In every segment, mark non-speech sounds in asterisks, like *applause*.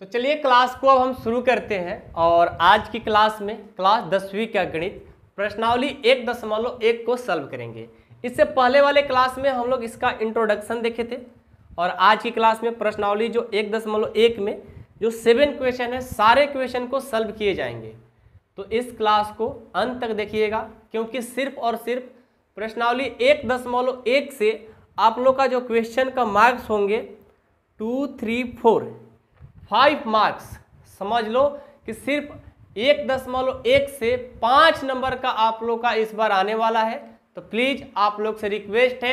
तो चलिए क्लास को अब हम शुरू करते हैं और आज की क्लास में क्लास दसवीं का गणित प्रश्नावली एक दशमलव एक को सॉल्व करेंगे इससे पहले वाले क्लास में हम लोग इसका इंट्रोडक्शन देखे थे और आज की क्लास में प्रश्नावली जो एक दशमलव एक में जो सेवन क्वेश्चन है सारे क्वेश्चन को सॉल्व किए जाएंगे तो इस क्लास को अंत तक देखिएगा क्योंकि सिर्फ और सिर्फ प्रश्नावली एक दशमलव एक से आप लोग का जो क्वेश्चन का मार्क्स होंगे two three four five marks समझ लो कि सिर्फ एक दशमलव एक से पाँच नंबर का आप लोग का इस बार आने वाला है तो प्लीज़ आप लोग से रिक्वेस्ट है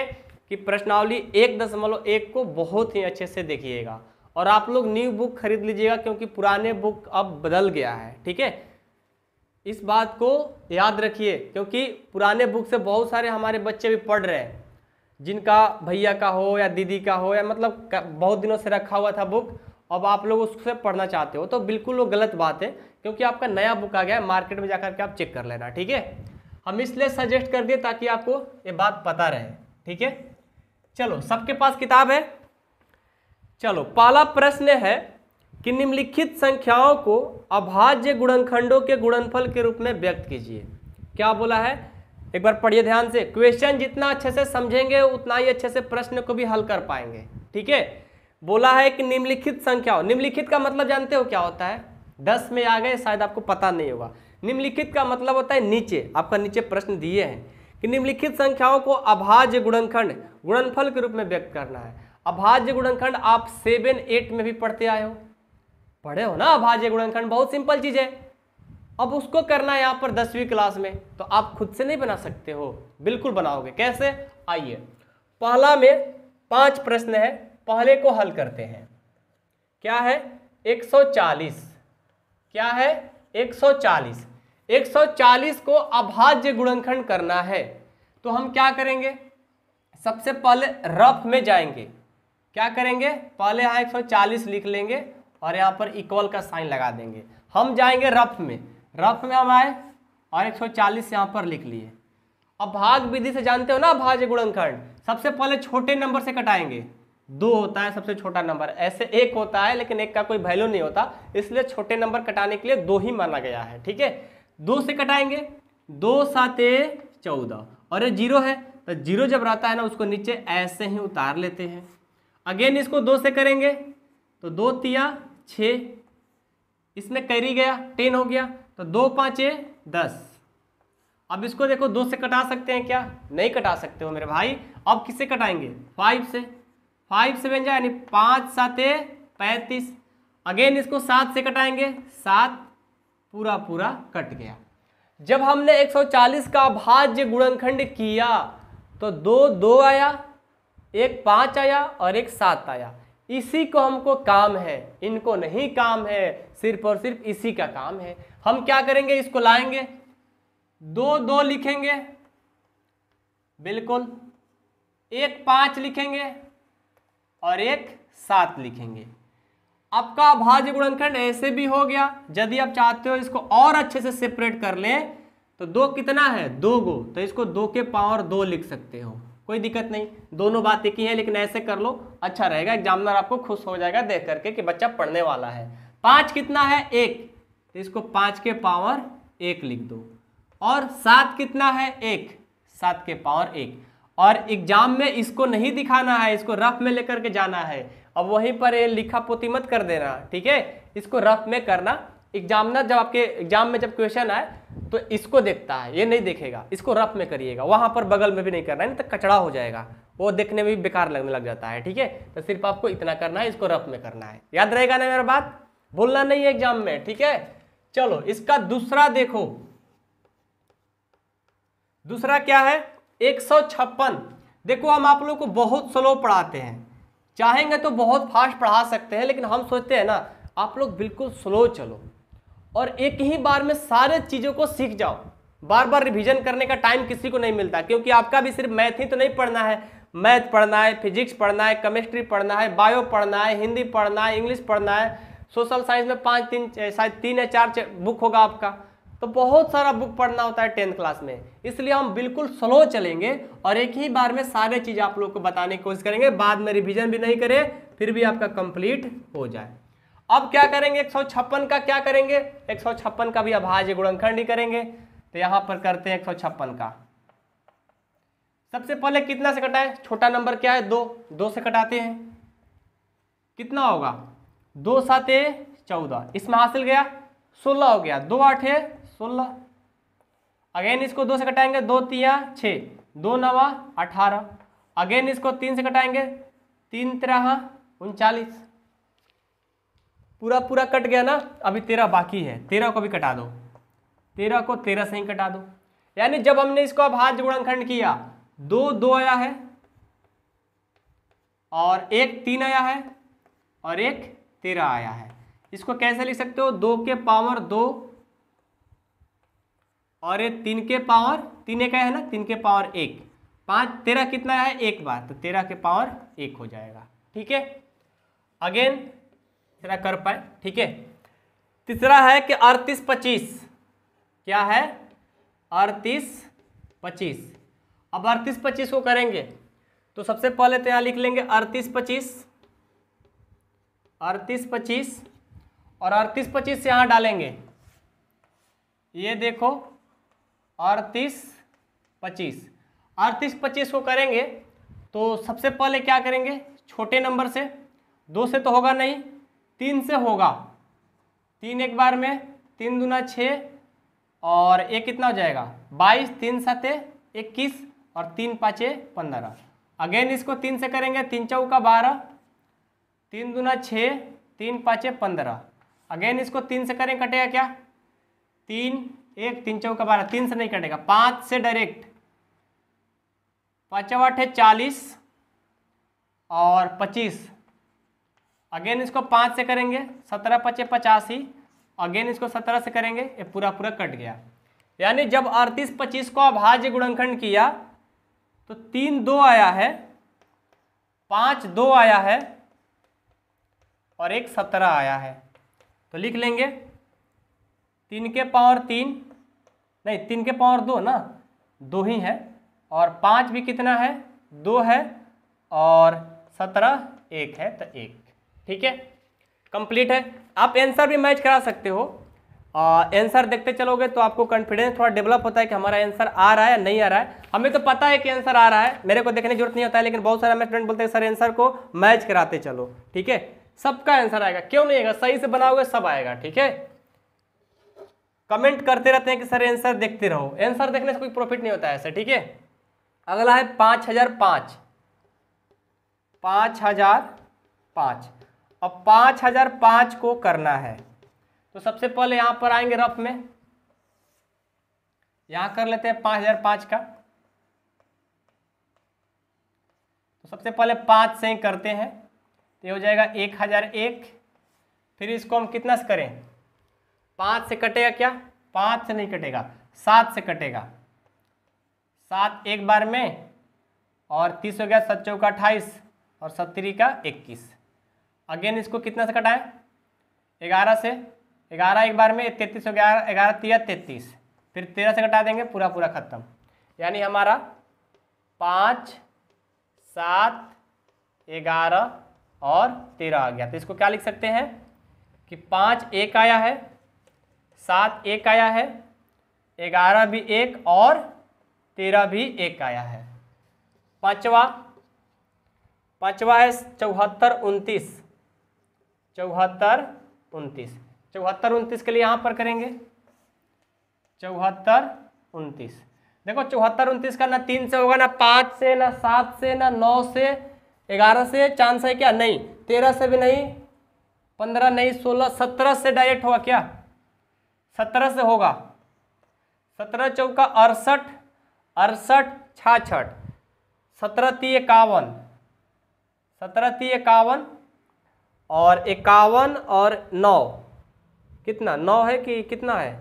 कि प्रश्नावली एक दशमलव एक को बहुत ही अच्छे से देखिएगा और आप लोग न्यू बुक खरीद लीजिएगा क्योंकि पुराने बुक अब बदल गया है ठीक है इस बात को याद रखिए क्योंकि पुराने बुक से बहुत सारे हमारे बच्चे भी पढ़ रहे हैं जिनका भैया का हो या दीदी का हो या मतलब बहुत दिनों से रखा हुआ था बुक अब आप लोग उससे पढ़ना चाहते हो तो बिल्कुल वो गलत बात है क्योंकि आपका नया बुक आ गया है मार्केट में जाकर के आप चेक कर लेना ठीक है हम इसलिए सजेस्ट कर दिए ताकि आपको ये बात पता रहे ठीक है चलो सबके पास किताब है चलो पहला प्रश्न है कि निम्नलिखित संख्याओं को अभाज्य गुणनखंडों के गुणनफल के रूप में व्यक्त कीजिए क्या बोला है एक बार पढ़िए ध्यान से क्वेश्चन जितना अच्छे से समझेंगे उतना ही अच्छे से प्रश्न को भी हल कर पाएंगे ठीक है बोला है कि निम्नलिखित संख्याओं निम्नलिखित का मतलब जानते हो क्या होता है दस में आ गए शायद आपको पता नहीं होगा निम्नलिखित का मतलब होता है नीचे आपका नीचे प्रश्न दिए हैं कि निम्नलिखित संख्याओं को अभाज्य गुणनखंड गुणनफल के रूप में व्यक्त करना है अभाज्य गुणनखंड आप सेवन एट में भी पढ़ते आए हो पढ़े हो ना अभाज्य गुणनखंड बहुत सिंपल चीज़ है अब उसको करना है यहाँ पर दसवीं क्लास में तो आप खुद से नहीं बना सकते हो बिल्कुल बनाओगे कैसे आइए पहला में पांच प्रश्न है पहले को हल करते हैं क्या है 140 क्या है 140 140 को अभाज्य गुणनखंड करना है तो हम क्या करेंगे सबसे पहले रफ में जाएंगे क्या करेंगे पहले यहाँ 140 लिख लेंगे और यहाँ पर इक्वल का साइन लगा देंगे हम जाएंगे रफ में रफ में हम आए और 140 यहाँ पर लिख लिए अब भाग विधि से जानते हो ना भाज्य गुणनखंड सबसे पहले छोटे नंबर से कटाएंगे दो होता है सबसे छोटा नंबर ऐसे एक होता है लेकिन एक का कोई वैल्यू नहीं होता इसलिए छोटे नंबर कटाने के लिए दो ही माना गया है ठीक है दो से कटाएंगे दो सात चौदह और ये जीरो है तो जीरो जब रहता है ना उसको नीचे ऐसे ही उतार लेते हैं अगेन इसको दो से करेंगे तो दो तिया छ इसमें कैरी गया टेन हो गया तो दो पाँचे दस अब इसको देखो दो से कटा सकते हैं क्या नहीं कटा सकते हो मेरे भाई अब किससे कटाएंगे फाइव से फाइव सेवन जा यानी पाँच सात पैंतीस अगेन इसको सात से कटाएंगे सात पूरा पूरा कट गया जब हमने 140 का भाज्य गुणनखंड किया तो दो दो आया एक पाँच आया और एक सात आया इसी को हमको काम है इनको नहीं काम है सिर्फ और सिर्फ इसी का काम है हम क्या करेंगे इसको लाएंगे दो दो लिखेंगे बिल्कुल एक पाँच लिखेंगे और एक सात लिखेंगे आपका भाज्य गुणनखंड ऐसे भी हो गया यदि आप चाहते हो इसको और अच्छे से सेपरेट कर लें तो दो कितना है दो गो तो इसको दो के पावर दो लिख सकते हो कोई दिक्कत नहीं दोनों बात एक ही है लेकिन ऐसे कर लो अच्छा रहेगा एग्जामिनर आपको खुश हो जाएगा देख करके कि बच्चा पढ़ने वाला है पाँच कितना है एक तो इसको पाँच के पावर एक लिख दो और सात कितना है एक सात के पावर एक और एग्जाम में इसको नहीं दिखाना है इसको रफ में लेकर के जाना है अब वहीं पर ये लिखा पोती मत कर देना ठीक है इसको रफ में करना एग्जाम ना जब आपके एग्जाम में जब क्वेश्चन आए तो इसको देखता है ये नहीं देखेगा इसको रफ में करिएगा वहाँ पर बगल में भी नहीं करना है नहीं तो कचड़ा हो जाएगा वो देखने में भी बेकार लगने लग जाता है ठीक है तो सिर्फ आपको इतना करना है इसको रफ में करना है याद रहेगा ना मेरा बात भूलना नहीं है एग्जाम में ठीक है चलो इसका दूसरा देखो दूसरा क्या है एक सौ छप्पन देखो हम आप लोग को बहुत स्लो पढ़ाते हैं चाहेंगे तो बहुत फास्ट पढ़ा सकते हैं लेकिन हम सोचते हैं ना आप लोग बिल्कुल स्लो चलो और एक ही बार में सारे चीज़ों को सीख जाओ बार बार रिवीजन करने का टाइम किसी को नहीं मिलता क्योंकि आपका भी सिर्फ मैथ ही तो नहीं पढ़ना है मैथ पढ़ना है फिजिक्स पढ़ना है केमिस्ट्री पढ़ना है बायो पढ़ना है हिंदी पढ़ना है इंग्लिश पढ़ना है सोशल साइंस में पाँच तीन शायद तीन या चार बुक होगा आपका तो बहुत सारा बुक पढ़ना होता है टेंथ क्लास में इसलिए हम बिल्कुल स्लो चलेंगे और एक ही बार में सारे चीज़ आप लोग को बताने की कोशिश करेंगे बाद में रिविजन भी नहीं करें फिर भी आपका कंप्लीट हो जाए अब क्या करेंगे एक का क्या करेंगे एक का भी अभाज्य गुणखंड ही करेंगे तो यहां पर करते हैं एक का सबसे पहले कितना से कटाए छोटा नंबर क्या है दो दो से कटाते हैं कितना होगा दो सात चौदह इसमें हासिल गया सोलह हो गया दो आठ है सोलह अगेन इसको दो से कटाएंगे दो तिया छः दो नवा अठारह अगेन इसको तीन से कटाएंगे तीन तेरह उनचालीस पूरा पूरा कट गया ना अभी तेरह बाकी है तेरह को भी कटा दो तेरह को तेरह से ही कटा दो यानी जब हमने इसको अब हाथ जोड़ाखंड किया दो दो आया है और एक तीन आया है और एक तेरह आया है इसको कैसे लिख सकते हो दो के पावर दो और ये तीन के पावर तीन एक है ना तीन के पावर एक पाँच तेरह कितना है एक बार तो तेरह के पावर एक हो जाएगा ठीक है अगेन तेरा कर पाए ठीक है तीसरा है कि अड़तीस पच्चीस क्या है अड़तीस पच्चीस अब अड़तीस पच्चीस को करेंगे तो सबसे पहले तो यहाँ लिख लेंगे अड़तीस पच्चीस अड़तीस पच्चीस और अड़तीस पच्चीस से यहाँ डालेंगे ये देखो अड़तीस पच्चीस अड़तीस पच्चीस को करेंगे तो सबसे पहले क्या करेंगे छोटे नंबर से दो से तो होगा नहीं तीन से होगा तीन एक बार में तीन दूना छः और एक कितना हो जाएगा बाईस तीन सात इक्कीस और तीन पाँचे पंद्रह अगेन इसको तीन से करेंगे तीन चौका का बारह तीन दूना छः तीन पाँचे पंद्रह अगेन इसको तीन से करें कटेगा क्या तीन एक तीन चौका बारह तीन से नहीं कटेगा पांच से डायरेक्ट पाँचवा अठे चालीस और पच्चीस अगेन इसको पाँच से करेंगे सत्रह पचे पचासी अगेन इसको सत्रह से करेंगे ये पूरा पूरा कट गया यानी जब अड़तीस पच्चीस को अभाज्य गुणनखंड किया तो तीन दो आया है पाँच दो आया है और एक सत्रह आया है तो लिख लेंगे तीन के पावर तीन नहीं तीन के पावर दो ना दो ही है और पाँच भी कितना है दो है और सत्रह एक है तो एक ठीक है कंप्लीट है आप आंसर भी मैच करा सकते हो आंसर देखते चलोगे तो आपको कॉन्फिडेंस थोड़ा डेवलप होता है कि हमारा आंसर आ रहा है नहीं आ रहा है हमें तो पता है कि आंसर आ रहा है मेरे को देखने की जरूरत नहीं होता है लेकिन बहुत सारे हमें स्टूडेंट बोलते हैं सर आंसर को मैच कराते चलो ठीक है सबका आंसर आएगा क्यों नहीं आएगा सही से बनाओगे सब आएगा ठीक है कमेंट करते रहते हैं कि सर आंसर देखते रहो आंसर देखने से कोई प्रॉफिट नहीं होता है सर ठीक है अगला है पाँच हजार पाँच पाँच हजार पाँच अब पाँच हजार पाँच को करना है तो सबसे पहले यहाँ पर आएंगे रफ में यहाँ कर लेते हैं पाँच हजार पाँच का तो सबसे पहले पाँच से करते हैं तो ये हो जाएगा एक हजार एक फिर इसको हम कितना से करें पाँच से कटेगा क्या पाँच से नहीं कटेगा सात से कटेगा सात एक बार में और तीस हो गया सच्चो का अट्ठाईस और सत्तरी का इक्कीस अगेन इसको कितना से कटाएं ग्यारह से ग्यारह एक बार में तैतीस हो गया ग्यारह तेरह तैतीस फिर तेरह से कटा देंगे पूरा पूरा ख़त्म यानी हमारा पाँच सात ग्यारह और तेरह आ गया तो इसको क्या लिख सकते हैं कि पाँच एक आया है सात एक आया है ग्यारह भी एक और तेरह भी एक आया है पांचवा पांचवा है चौहत्तर उनतीस चौहत्तर उनतीस चौहत्तर उनतीस के लिए यहाँ पर करेंगे चौहत्तर उनतीस देखो चौहत्तर उनतीस का ना तीन से होगा ना पाँच से ना सात से ना नौ से ग्यारह से चांस है क्या नहीं तेरह से भी नहीं पंद्रह नहीं सोलह सत्रह से डायरेक्ट हुआ क्या सत्रह से होगा सत्रह चौका अड़सठ अड़सठ छाछठ सत्रह ती इक्यावन सत्रह ती इक्यावन और इक्यावन और नौ कितना नौ है कि कितना है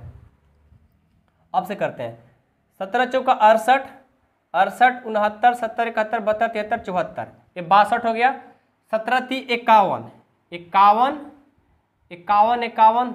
अब से करते हैं सत्रह चौका अड़सठ अड़सठ उनहत्तर सत्तर इकहत्तर बहत्तर तिहत्तर चौहत्तर ये बासठ हो गया सत्रह ती इक्यावन इक्यावन इक्यावन इक्यावन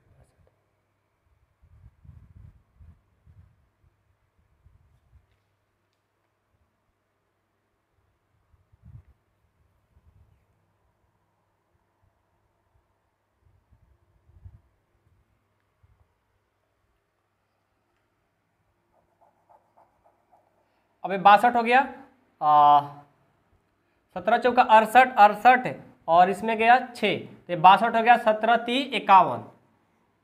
अभी बासठ हो गया सत्रह चौका अड़सठ अड़सठ और इसमें गया छः तो बासठ हो गया सत्रह ती इक्यावन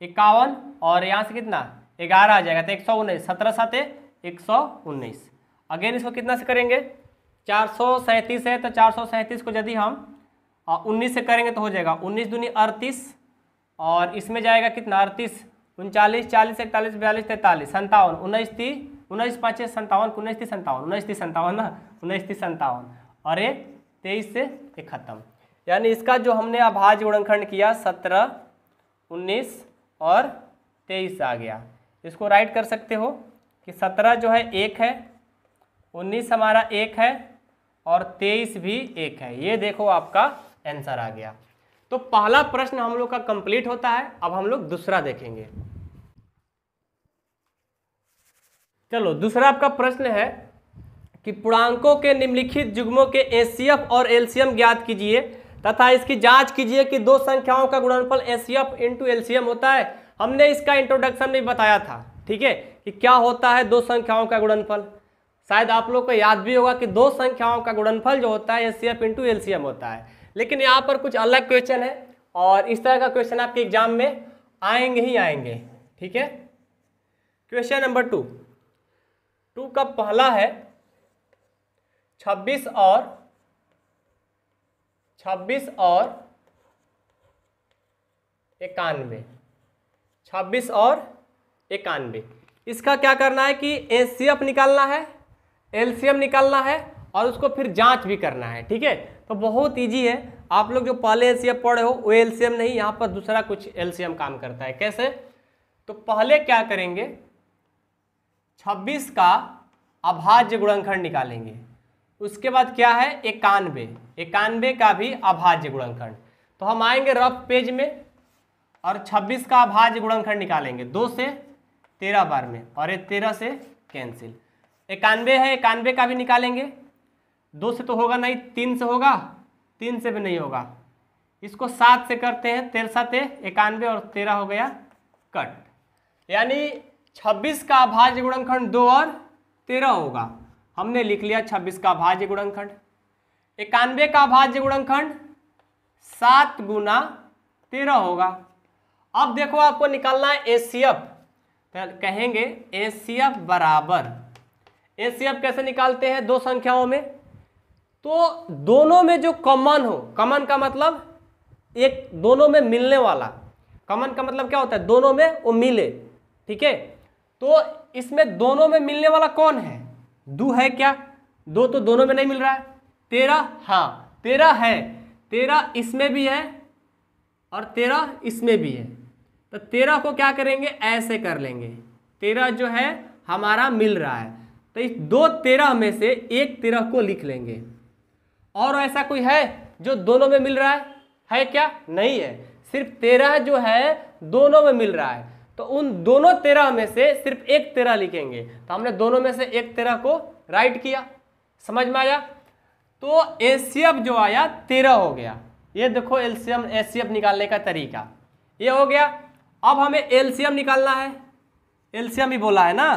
इक्यावन और यहाँ से कितना ग्यारह आ जाएगा तो एक सौ उन्नीस सत्रह सात एक सौ उन्नीस अगेन इसको कितना से करेंगे चार सौ सैंतीस है तो चार सौ सैंतीस को यदि हम उन्नीस से करेंगे तो हो जाएगा उन्नीस दूनी अड़तीस और इसमें जाएगा कितना अड़तीस उनचालीस चालीस इकतालीस बयालीस तैंतालीस सन्तावन उन्नीस ती उन्नीस पाँच सन्तावन उन्नीस तीस सन्तावन उन्नीस तीस सन्तावन ना उन्नीस तीस सन्तावन और ये तेईस से ये खत्म यानी इसका जो हमने अभाज्य गुणनखंड किया सत्रह उन्नीस और तेईस आ गया इसको राइट कर सकते हो कि सत्रह जो है एक है उन्नीस हमारा एक है और तेईस भी एक है ये देखो आपका आंसर आ गया तो पहला प्रश्न हम लोग का कंप्लीट होता है अब हम लोग दूसरा देखेंगे चलो दूसरा आपका प्रश्न है कि पूर्णांकों के निम्नलिखित जुग्मों के एस और एल ज्ञात कीजिए तथा इसकी जांच कीजिए कि दो संख्याओं का गुणनफल एफ इंटू एलसीएम होता है हमने इसका इंट्रोडक्शन भी बताया था ठीक है कि क्या होता है दो संख्याओं का गुणनफल शायद आप लोग को याद भी होगा कि दो संख्याओं का गुणनफल जो होता है सी एफ इंटू एलसीएम होता है लेकिन यहाँ पर कुछ अलग क्वेश्चन है और इस तरह का क्वेश्चन आपके एग्जाम में आएंगे ही आएंगे ठीक है क्वेश्चन नंबर टू टू का पहला है छब्बीस और छब्बीस और इक्यानवे छब्बीस और इक्यानवे इसका क्या करना है कि एच निकालना है एलसीएम निकालना है और उसको फिर जांच भी करना है ठीक है तो बहुत इजी है आप लोग जो पहले एलसीएफ पढ़े हो वो एलसीएम नहीं यहाँ पर दूसरा कुछ एलसीएम काम करता है कैसे तो पहले क्या करेंगे छब्बीस का अभाज्य गुणनखंड निकालेंगे उसके बाद क्या है इक्यानवे इक्यानवे का भी अभाज्य गुणनखंड तो हम आएंगे रफ पेज में और 26 का अभाज्य गुणनखंड निकालेंगे दो से तेरह बार में और ये तेरह से कैंसिल इक्यानवे है इक्यानवे का भी निकालेंगे दो से तो होगा नहीं तीन से होगा तीन से भी नहीं होगा इसको सात से करते हैं तेरह सात इक्यानवे और तेरह हो गया कट यानी 26 का भाज्य गुणनखंड दो और तेरह होगा हमने लिख लिया 26 का भाज्य गुणनखंड इक्यानवे का भाज्य गुणनखंड सात गुना तेरह होगा अब देखो आपको निकालना है ए सी एफ कहेंगे ए सी एफ बराबर ए सी एफ कैसे निकालते हैं दो संख्याओं में तो दोनों में जो कॉमन हो कॉमन का मतलब एक दोनों में मिलने वाला कॉमन का मतलब क्या होता है दोनों में वो मिले ठीक है तो इसमें दोनों में मिलने वाला कौन है दो है क्या दो तो दोनों में नहीं मिल रहा है तेरह हाँ तेरह है तेरह इसमें भी है और तेरह इसमें भी है तो तेरह को क्या करेंगे ऐसे कर लेंगे तेरह जो है हमारा मिल रहा है तो इस दो तेरह में से एक तेरह को लिख लेंगे और ऐसा कोई है जो दोनों में मिल रहा है है क्या नहीं है सिर्फ तेरह जो है दोनों में मिल रहा है तो उन दोनों तेरह में से सिर्फ एक तेरह लिखेंगे तो हमने दोनों में से एक तेरह को राइट किया समझ में आया तो एल जो आया तेरह हो गया ये देखो एलसीएम एसीएफ निकालने का तरीका ये हो गया अब हमें एलसीएम निकालना है एलसीएम भी बोला है ना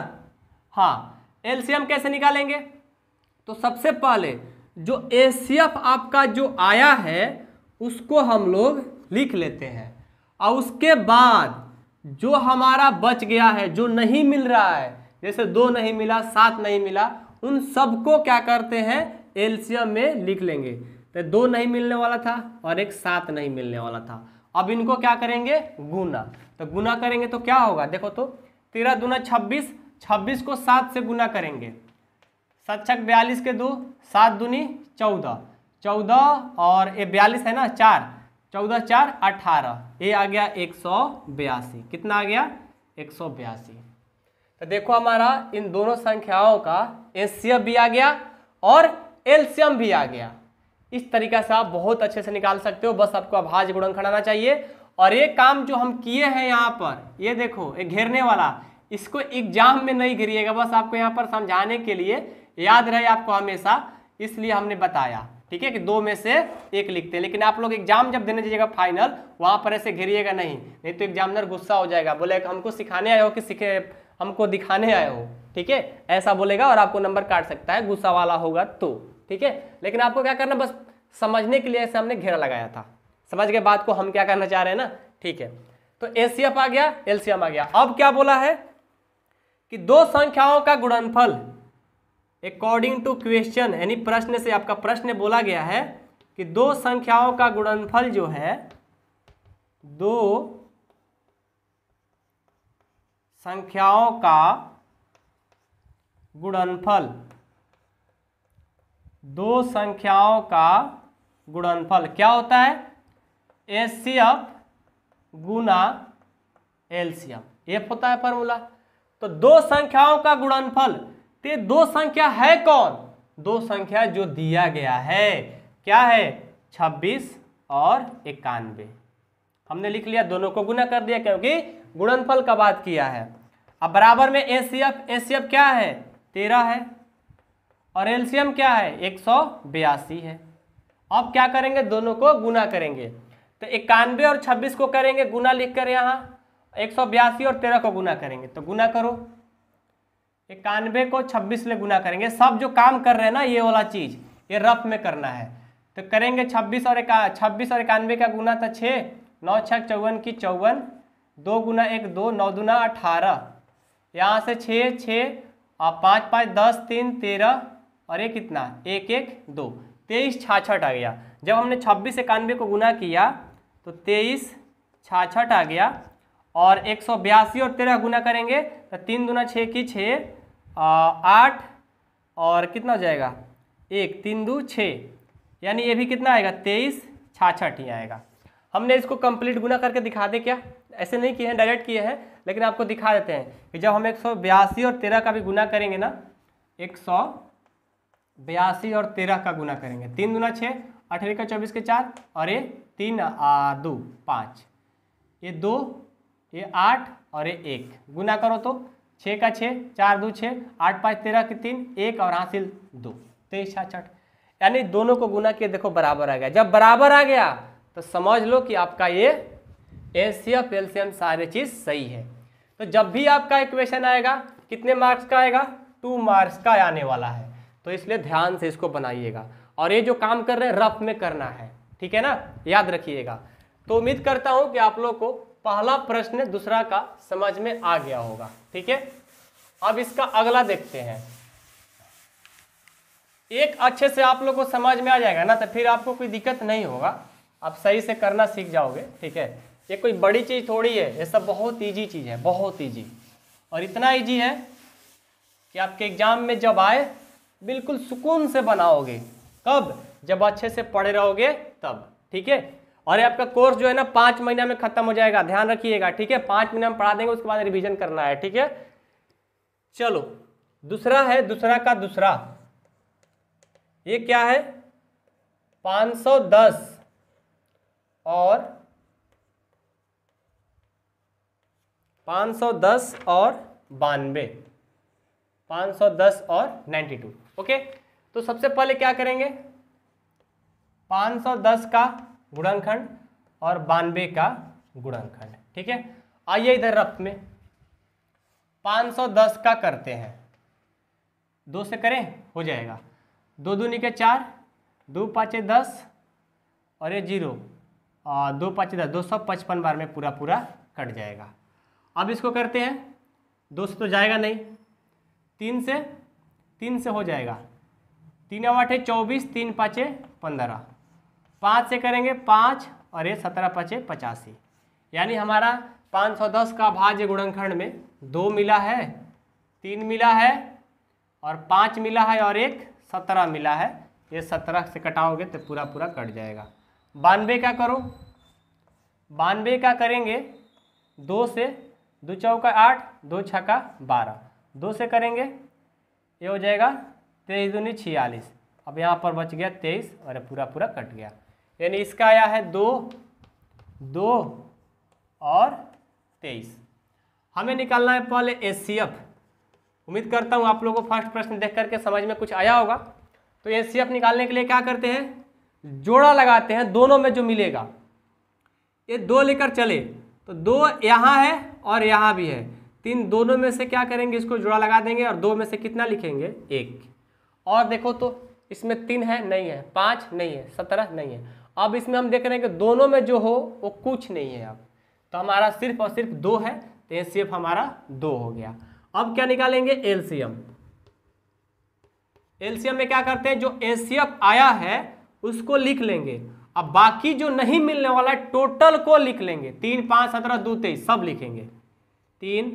हाँ एलसीएम कैसे निकालेंगे तो सबसे पहले जो एसीएफ आपका जो आया है उसको हम लोग लिख लेते हैं और उसके बाद जो हमारा बच गया है जो नहीं मिल रहा है जैसे दो नहीं मिला सात नहीं मिला उन सबको क्या करते हैं एल्सियम में लिख लेंगे तो दो नहीं मिलने वाला था और एक सात नहीं मिलने वाला था अब इनको क्या करेंगे गुना तो गुना करेंगे तो क्या होगा देखो तो तेरह दूना छब्बीस छब्बीस को सात से गुना करेंगे सात छक बयालीस के दो सात दूनी चौदह चौदह और ये बयालीस है ना चार चौदह चार अठारह ये आ गया एक सौ बयासी कितना आ गया एक सौ बयासी तो देखो हमारा इन दोनों संख्याओं का एलसीएम भी आ गया और एलसीएम भी आ गया इस तरीका से आप बहुत अच्छे से निकाल सकते हो बस आपको अभाज गुड़न खड़ाना चाहिए और ये काम जो हम किए हैं यहाँ पर ये देखो ये घेरने वाला इसको एग्जाम में नहीं घिरिएगा बस आपको यहाँ पर समझाने के लिए याद रहे आपको हमेशा इसलिए हमने बताया ठीक है कि दो में से एक लिखते हैं लेकिन आप लोग एग्जाम जब देने जाइएगा फाइनल वहां पर ऐसे घेरिएगा नहीं नहीं तो एग्जामिनर गुस्सा हो जाएगा बोले हमको सिखाने आए हो कि सीखे हमको दिखाने आए हो ठीक है ऐसा बोलेगा और आपको नंबर काट सकता है गुस्सा वाला होगा तो ठीक है लेकिन आपको क्या करना बस समझने के लिए ऐसे हमने घेरा लगाया था समझ गए बात को हम क्या करना चाह रहे हैं ना ठीक है तो एसीएफ आ गया एलसीएम आ गया अब क्या बोला है कि दो संख्याओं का गुणनफल अकॉर्डिंग टू क्वेश्चन यानी प्रश्न से आपका प्रश्न बोला गया है कि दो संख्याओं का गुणनफल जो है दो संख्याओं का गुणनफल दो संख्याओं का गुणनफल क्या होता है एस सी एफ गुना एलसीएम एफ होता है फॉर्मूला तो दो संख्याओं का गुणनफल ते तो दो संख्या है कौन दो संख्या जो दिया गया है क्या है छब्बीस और इक्यानवे हमने लिख लिया दोनों को गुना कर दिया क्योंकि गुणनफल का बात किया है अब बराबर में ए C F A C F क्या है तेरह है और एम क्या है एक सौ बयासी है अब क्या करेंगे दोनों को गुना करेंगे तो इक्यानवे और छब्बीस को करेंगे गुना लिख कर यहाँ एक सौ बयासी और तेरह को गुना करेंगे तो गुना करो इक्यानवे को छब्बीस में गुना करेंगे सब जो काम कर रहे हैं ना ये वाला चीज़ ये रफ में करना है तो करेंगे छब्बीस और छब्बीस और इक्यानवे का गुना था तो छः नौ छः चौवन की चौवन दो गुना एक दो नौ दुना अठारह यहाँ से छः छः और पाँच पाँच दस तीन तेरह और ये कितना एक एक दो तेईस छाछठ आ गया जब हमने छब्बीस इक्यानवे को गुना किया तो तेईस छाछठ आ गया और एक सौ बयासी और तेरह गुना करेंगे तो तीन दुना छः की छः आठ और कितना हो जाएगा एक तीन दो छः यानी ये भी कितना आएगा तेईस छाछठ ही आएगा हमने इसको कंप्लीट गुना करके दिखा दे क्या ऐसे नहीं किए हैं डायरेक्ट किए हैं लेकिन आपको दिखा देते हैं कि जब हम एक सौ बयासी और तेरह का भी गुना करेंगे ना एक सौ बयासी और तेरह का गुना करेंगे तीन गुना छः अठारह का चौबीस के चार और ये तीन आ, दो पाँच ये दो ये आठ और ये एक गुना करो तो छः का छः चार दो छः आठ पाँच तेरह के तीन एक और हासिल दो तेईस तो छाछठ यानी दोनों को गुना किए देखो बराबर आ गया जब बराबर आ गया तो समझ लो कि आपका ये एलसीएफ एलसीएम सारे चीज़ सही है तो जब भी आपका इक्वेशन आएगा कितने मार्क्स का आएगा टू मार्क्स का आने वाला है तो इसलिए ध्यान से इसको बनाइएगा और ये जो काम कर रहे हैं रफ में करना है ठीक है ना याद रखिएगा तो उम्मीद करता हूँ कि आप लोग को पहला प्रश्न दूसरा का समझ में आ गया होगा ठीक है अब इसका अगला देखते हैं एक अच्छे से आप लोग को समझ में आ जाएगा ना तो फिर आपको कोई दिक्कत नहीं होगा आप सही से करना सीख जाओगे ठीक है ये कोई बड़ी चीज़ थोड़ी है ये सब बहुत ईजी चीज़ है बहुत ईजी और इतना ईजी है कि आपके एग्जाम में जब आए बिल्कुल सुकून से बनाओगे कब जब अच्छे से पढ़े रहोगे तब ठीक है और ये आपका कोर्स जो है ना पांच महीना में खत्म हो जाएगा ध्यान रखिएगा ठीक है पांच महीना में पढ़ा देंगे उसके बाद रिविजन करना है ठीक है चलो दूसरा है दूसरा का दूसरा ये क्या है 510 और 510 और बानवे 510 और 92 ओके तो सबसे पहले क्या करेंगे 510 का गुणनखंड और बानवे का गुणनखंड ठीक है आइए इधर रफ में 510 का करते हैं दो से करें हो जाएगा दो दूनी के चार दो पाँचे दस और ये जीरो आ, दो पाँचे दस दो सौ पचपन बार में पूरा पूरा कट जाएगा अब इसको करते हैं दो से तो जाएगा नहीं तीन से तीन से हो जाएगा तीन आठ चौबीस तीन पाँचे पंद्रह पाँच से करेंगे पाँच और ये सत्रह पचे पचासी यानी हमारा 510 का भाज्य गुणनखंड में दो मिला है तीन मिला है और पाँच मिला है और एक सत्रह मिला है ये सत्रह से कटाओगे तो पूरा पूरा कट जाएगा बानवे का करो बानवे का करेंगे दो से दो चौका आठ दो छका का बारह दो से करेंगे ये हो जाएगा तेईस दूनी छियालीस अब यहाँ पर बच गया तेईस और पूरा पूरा कट गया यानी इसका आया है दो दो और तेईस हमें निकालना है पहले एस उम्मीद करता हूँ आप लोगों को फर्स्ट प्रश्न देख करके समझ में कुछ आया होगा तो एस निकालने के लिए क्या करते हैं जोड़ा लगाते हैं दोनों में जो मिलेगा ये दो लेकर चले तो दो यहाँ है और यहाँ भी है तीन दोनों में से क्या करेंगे इसको जोड़ा लगा देंगे और दो में से कितना लिखेंगे एक और देखो तो इसमें तीन है नहीं है पाँच नहीं है सत्रह नहीं है अब इसमें हम देख रहे हैं कि दोनों में जो हो वो कुछ नहीं है अब तो हमारा सिर्फ और सिर्फ दो है तो सिर्फ हमारा दो हो गया अब क्या निकालेंगे एलसीएम एलसीएम में क्या करते हैं जो एलसीएफ आया है उसको लिख लेंगे अब बाकी जो नहीं मिलने वाला है टोटल को लिख लेंगे तीन पाँच सत्रह दो तेईस सब लिखेंगे तीन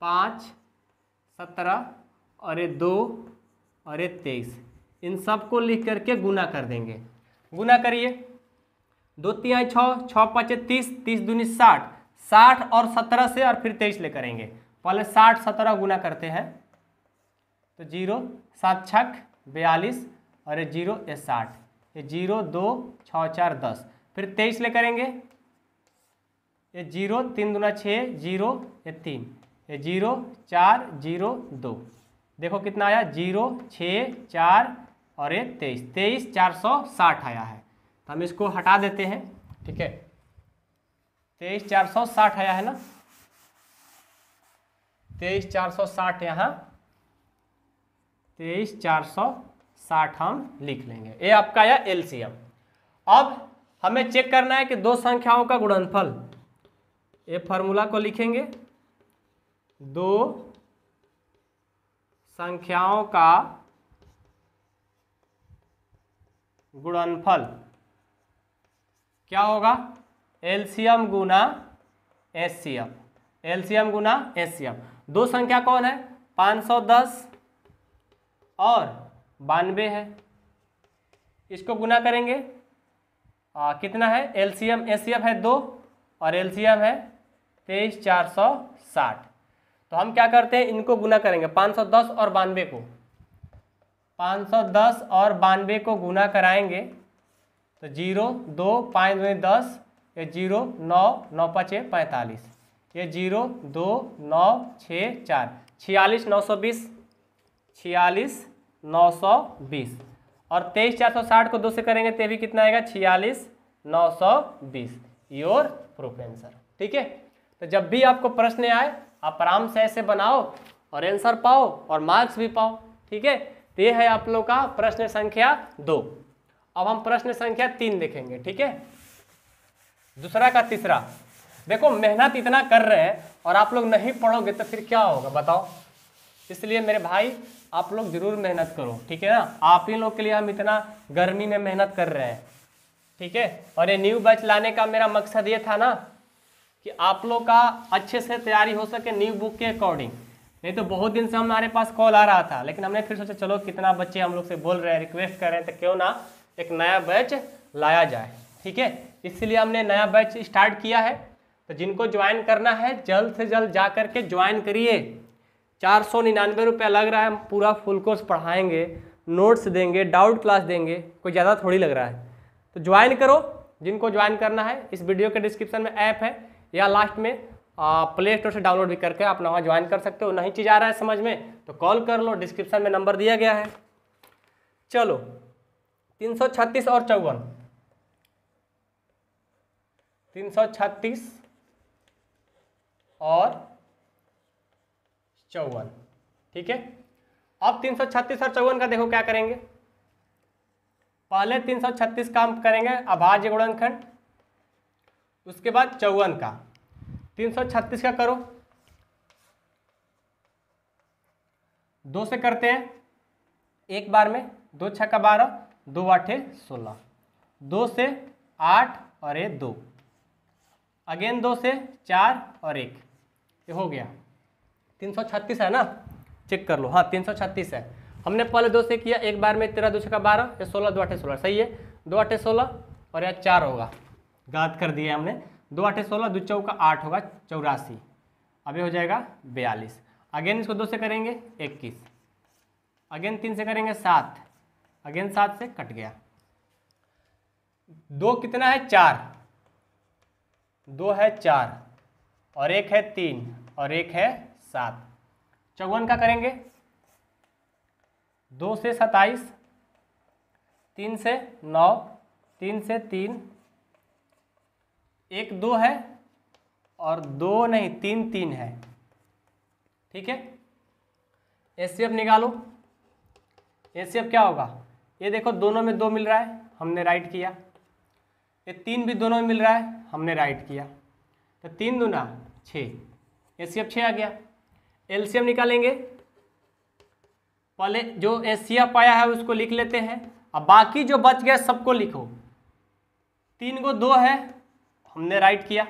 पाँच सत्रह और ये दो और ये तेईस इन सब को लिख करके गुना कर देंगे गुना करिए दो तिहाई छः छः पाँच तीस तीस दूनी साठ साठ और सत्रह से और फिर तेईस ले करेंगे पहले साठ सत्रह गुना करते हैं तो जीरो सात छक बयालीस और ये जीरो ये साठ ये जीरो दो छः चार दस फिर तेईस ले करेंगे ये जीरो तीन दूना छः जीरो ये तीन ये जीरो चार जीरो दो देखो कितना आया जीरो छः चार और ये तेईस तेईस चार सौ साठ आया है तो हम इसको हटा देते हैं ठीक है तेईस चार सौ साठ आया है ना तेईस चार सौ साठ यहाँ तेईस चार सौ साठ हम लिख लेंगे ये आपका आया एम अब हमें चेक करना है कि दो संख्याओं का गुणनफल ये फॉर्मूला को लिखेंगे दो संख्याओं का गुणनफल क्या होगा एलसीएम गुना एस सी एफ एलसीएम गुना एस सी एफ दो संख्या कौन है 510 और बानवे है इसको गुना करेंगे आ, कितना है एलसीएम एफ है दो और एलसीएम है तेईस चार सौ साठ तो हम क्या करते हैं इनको गुना करेंगे 510 और बानवे को 510 और बानवे को गुना कराएंगे तो जीरो दो पाँच दो दस ये जीरो नौ नौ पाँच पैंतालीस ये जीरो दो नौ छः चार छियालीस नौ सौ बीस छियालीस नौ सौ बीस और तेईस चार सौ साठ को दो से करेंगे तो भी कितना आएगा छियालीस नौ सौ बीस योर प्रूफ आंसर ठीक है तो जब भी आपको प्रश्न आए आप आराम से ऐसे बनाओ और आंसर पाओ और मार्क्स भी पाओ ठीक है तो ये है आप लोग का प्रश्न संख्या दो अब हम प्रश्न संख्या तीन देखेंगे ठीक है दूसरा का तीसरा देखो मेहनत इतना कर रहे हैं और आप लोग नहीं पढ़ोगे तो फिर क्या होगा बताओ इसलिए मेरे भाई आप लोग जरूर मेहनत करो ठीक है ना आप ही लोग के लिए हम इतना गर्मी में मेहनत कर रहे हैं ठीक है और ये न्यू बैच लाने का मेरा मकसद ये था ना कि आप लोग का अच्छे से तैयारी हो सके न्यू बुक के अकॉर्डिंग नहीं तो बहुत दिन से हमारे पास कॉल आ रहा था लेकिन हमने फिर सोचा चलो कितना बच्चे हम लोग से बोल रहे हैं रिक्वेस्ट कर रहे हैं तो क्यों ना एक नया बैच लाया जाए ठीक है इसलिए हमने नया बैच स्टार्ट किया है तो जिनको ज्वाइन करना है जल्द से जल्द जा कर के ज्वाइन करिए चार सौ निन्यानवे रुपया लग रहा है हम पूरा फुल कोर्स पढ़ाएंगे नोट्स देंगे डाउट क्लास देंगे कोई ज़्यादा थोड़ी लग रहा है तो ज्वाइन करो जिनको ज्वाइन करना है इस वीडियो के डिस्क्रिप्शन में ऐप है या लास्ट में प्ले स्टोर से डाउनलोड भी करके आप नवा ज्वाइन कर सकते हो नहीं चीज़ आ रहा है समझ में तो कॉल कर लो डिस्क्रिप्शन में नंबर दिया गया है चलो छत्तीस और चौवन छत्तीस और चौवन ठीक है अब 336 और चौवन का देखो क्या करेंगे पहले 336 का हम करेंगे अभाज्य गुणनखंड उसके बाद चौवन का तीन सौ छत्तीस का करो दो से करते हैं एक बार में दो छः का बारह दो आठे सोलह दो से आठ और एक दो अगेन दो से चार और एक ये हो गया तीन सौ छत्तीस है ना चेक कर लो हाँ तीन सौ छत्तीस है हमने पहले दो से किया एक बार में तेरह दो छः का बारह या सोलह दो आठे सोलह सही है दो आठे सोलह और यह चार होगा गाद कर दिया हमने दो आठे सोलह दो चौका आठ होगा चौरासी अब ये हो जाएगा बयालीस अगेन इसको दो से करेंगे इक्कीस अगेन तीन से करेंगे सात अगेन सात से कट गया दो कितना है चार दो है चार और एक है तीन और एक है सात चौवन का करेंगे दो से सताईस तीन से नौ तीन से तीन एक दो है और दो नहीं तीन तीन है ठीक है एस निकालो एस क्या होगा ये देखो दोनों में दो मिल रहा है हमने राइट किया ये तीन भी दोनों में मिल रहा है हमने राइट किया तो तीन दूना छ एस सी एफ छः आ गया एल निकालेंगे पहले जो एस पाया है उसको लिख लेते हैं अब बाकी जो बच गया सबको लिखो तीन को दो है हमने राइट किया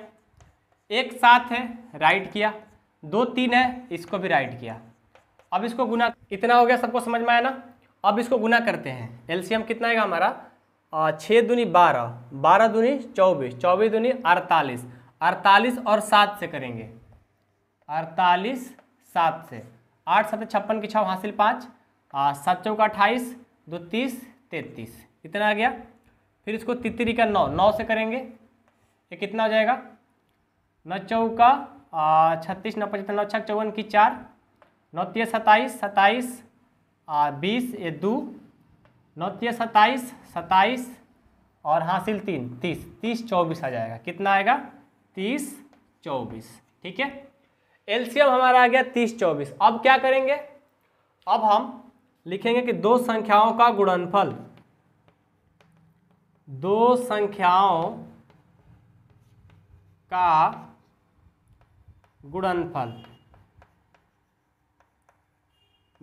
एक साथ है राइट किया दो तीन है इसको भी राइट किया अब इसको गुना इतना हो गया सबको समझ में आया ना अब इसको गुना करते हैं एलसीएम कितना आएगा हमारा छः दूनी बारह बारह दूनी चौबीस चौबीस दूनी अड़तालीस अड़तालीस और सात से करेंगे अड़तालीस सात से आठ सात छप्पन की छः हासिल पाँच सात चौका अट्ठाईस दो तीस तैतीस इतना आ गया फिर इसको तितरी का नौ नौ से करेंगे ये कितना हो जाएगा न चौका छत्तीस नौ पचहत्तर नौ छः चौवन की चार नौ तीय सत्ताईस सत्ताईस बीस ये दो नौ तीय सत्ताईस सत्ताईस और हासिल तीन तीस तीस चौबीस आ जाएगा कितना आएगा तीस चौबीस ठीक है एलसीएम हमारा आ गया तीस चौबीस अब क्या करेंगे अब हम लिखेंगे कि दो संख्याओं का गुणनफल दो संख्याओं का गुणनफल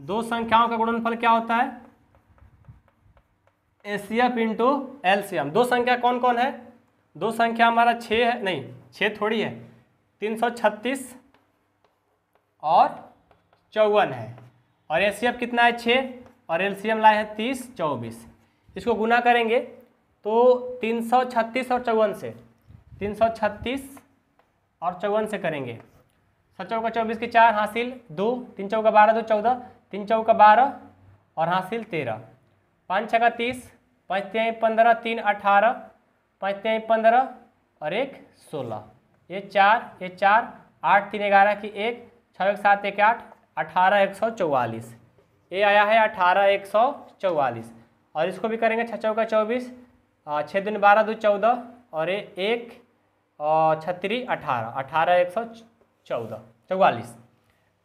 दो संख्याओं का गुणनफल क्या होता है एसीएफ इंटू एलसीएम दो संख्या कौन कौन है दो संख्या हमारा छ है नहीं छ थोड़ी है तीन सौ छत्तीस और चौवन है और एसीएफ कितना है छ और एलसीएम लाए हैं तीस चौबीस इसको गुना करेंगे तो तीन सौ छत्तीस और चौवन से तीन सौ छत्तीस और चौवन से करेंगे सौ चौका चौबीस के चार हासिल दो तीन चौका बारह दो चौदह तीन चौका बारह और हासिल तेरह पाँच छः का तीस पाँच त्याई पंद्रह तीन अठारह पाँच त्याई पंद्रह और एक सोलह ये चार ये चार आठ तीन ग्यारह की एक छः एक सात एक आठ अठारह एक सौ चौवालीस ये आया है अठारह एक सौ चौवालीस और इसको भी करेंगे छः चौका चौबीस छः दिन बारह दो चौदह और ये एक छत्तीस अठारह अठारह एक सौ चौदह चौवालीस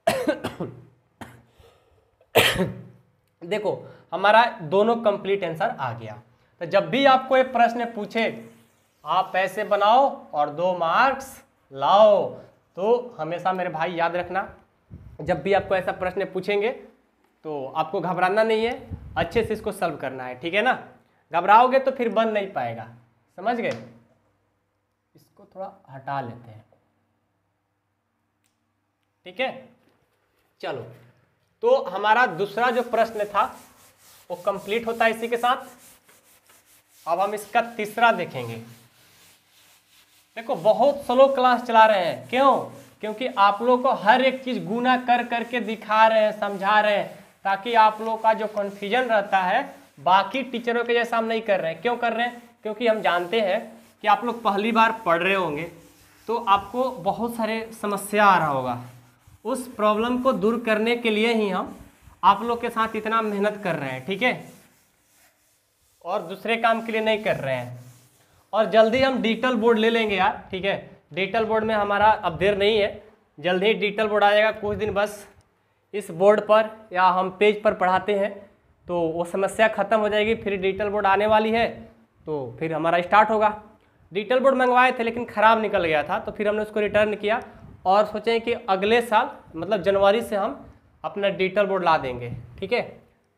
*coughs* देखो हमारा दोनों कंप्लीट आंसर आ गया तो जब भी आपको एक प्रश्न पूछे आप ऐसे बनाओ और दो मार्क्स लाओ तो हमेशा मेरे भाई याद रखना जब भी आपको ऐसा प्रश्न पूछेंगे तो आपको घबराना नहीं है अच्छे से इसको सॉल्व करना है ठीक है ना घबराओगे तो फिर बन नहीं पाएगा समझ गए पूरा हटा लेते हैं ठीक है चलो तो हमारा दूसरा जो प्रश्न था वो कंप्लीट होता है इसी के साथ अब हम इसका तीसरा देखेंगे देखो बहुत स्लो क्लास चला रहे हैं क्यों क्योंकि आप लोग को हर एक चीज़ गुना कर करके दिखा रहे हैं समझा रहे हैं ताकि आप लोग का जो कंफ्यूजन रहता है बाकी टीचरों के जैसा हम नहीं कर रहे हैं क्यों कर रहे हैं क्योंकि हम जानते हैं कि आप लोग पहली बार पढ़ रहे होंगे तो आपको बहुत सारे समस्या आ रहा होगा उस प्रॉब्लम को दूर करने के लिए ही हम आप लोग के साथ इतना मेहनत कर रहे हैं ठीक है और दूसरे काम के लिए नहीं कर रहे हैं और जल्दी हम डिजिटल बोर्ड ले लेंगे यार ठीक है डिजिटल बोर्ड में हमारा अब देर नहीं है जल्दी ही डिजिटल बोर्ड आ जाएगा कुछ दिन बस इस बोर्ड पर या हम पेज पर पढ़ाते हैं तो वो समस्या ख़त्म हो जाएगी फिर डिजिटल बोर्ड आने वाली है तो फिर हमारा स्टार्ट होगा डिजिटल बोर्ड मंगवाए थे लेकिन ख़राब निकल गया था तो फिर हमने उसको रिटर्न किया और सोचें कि अगले साल मतलब जनवरी से हम अपना डिजिटल बोर्ड ला देंगे ठीक है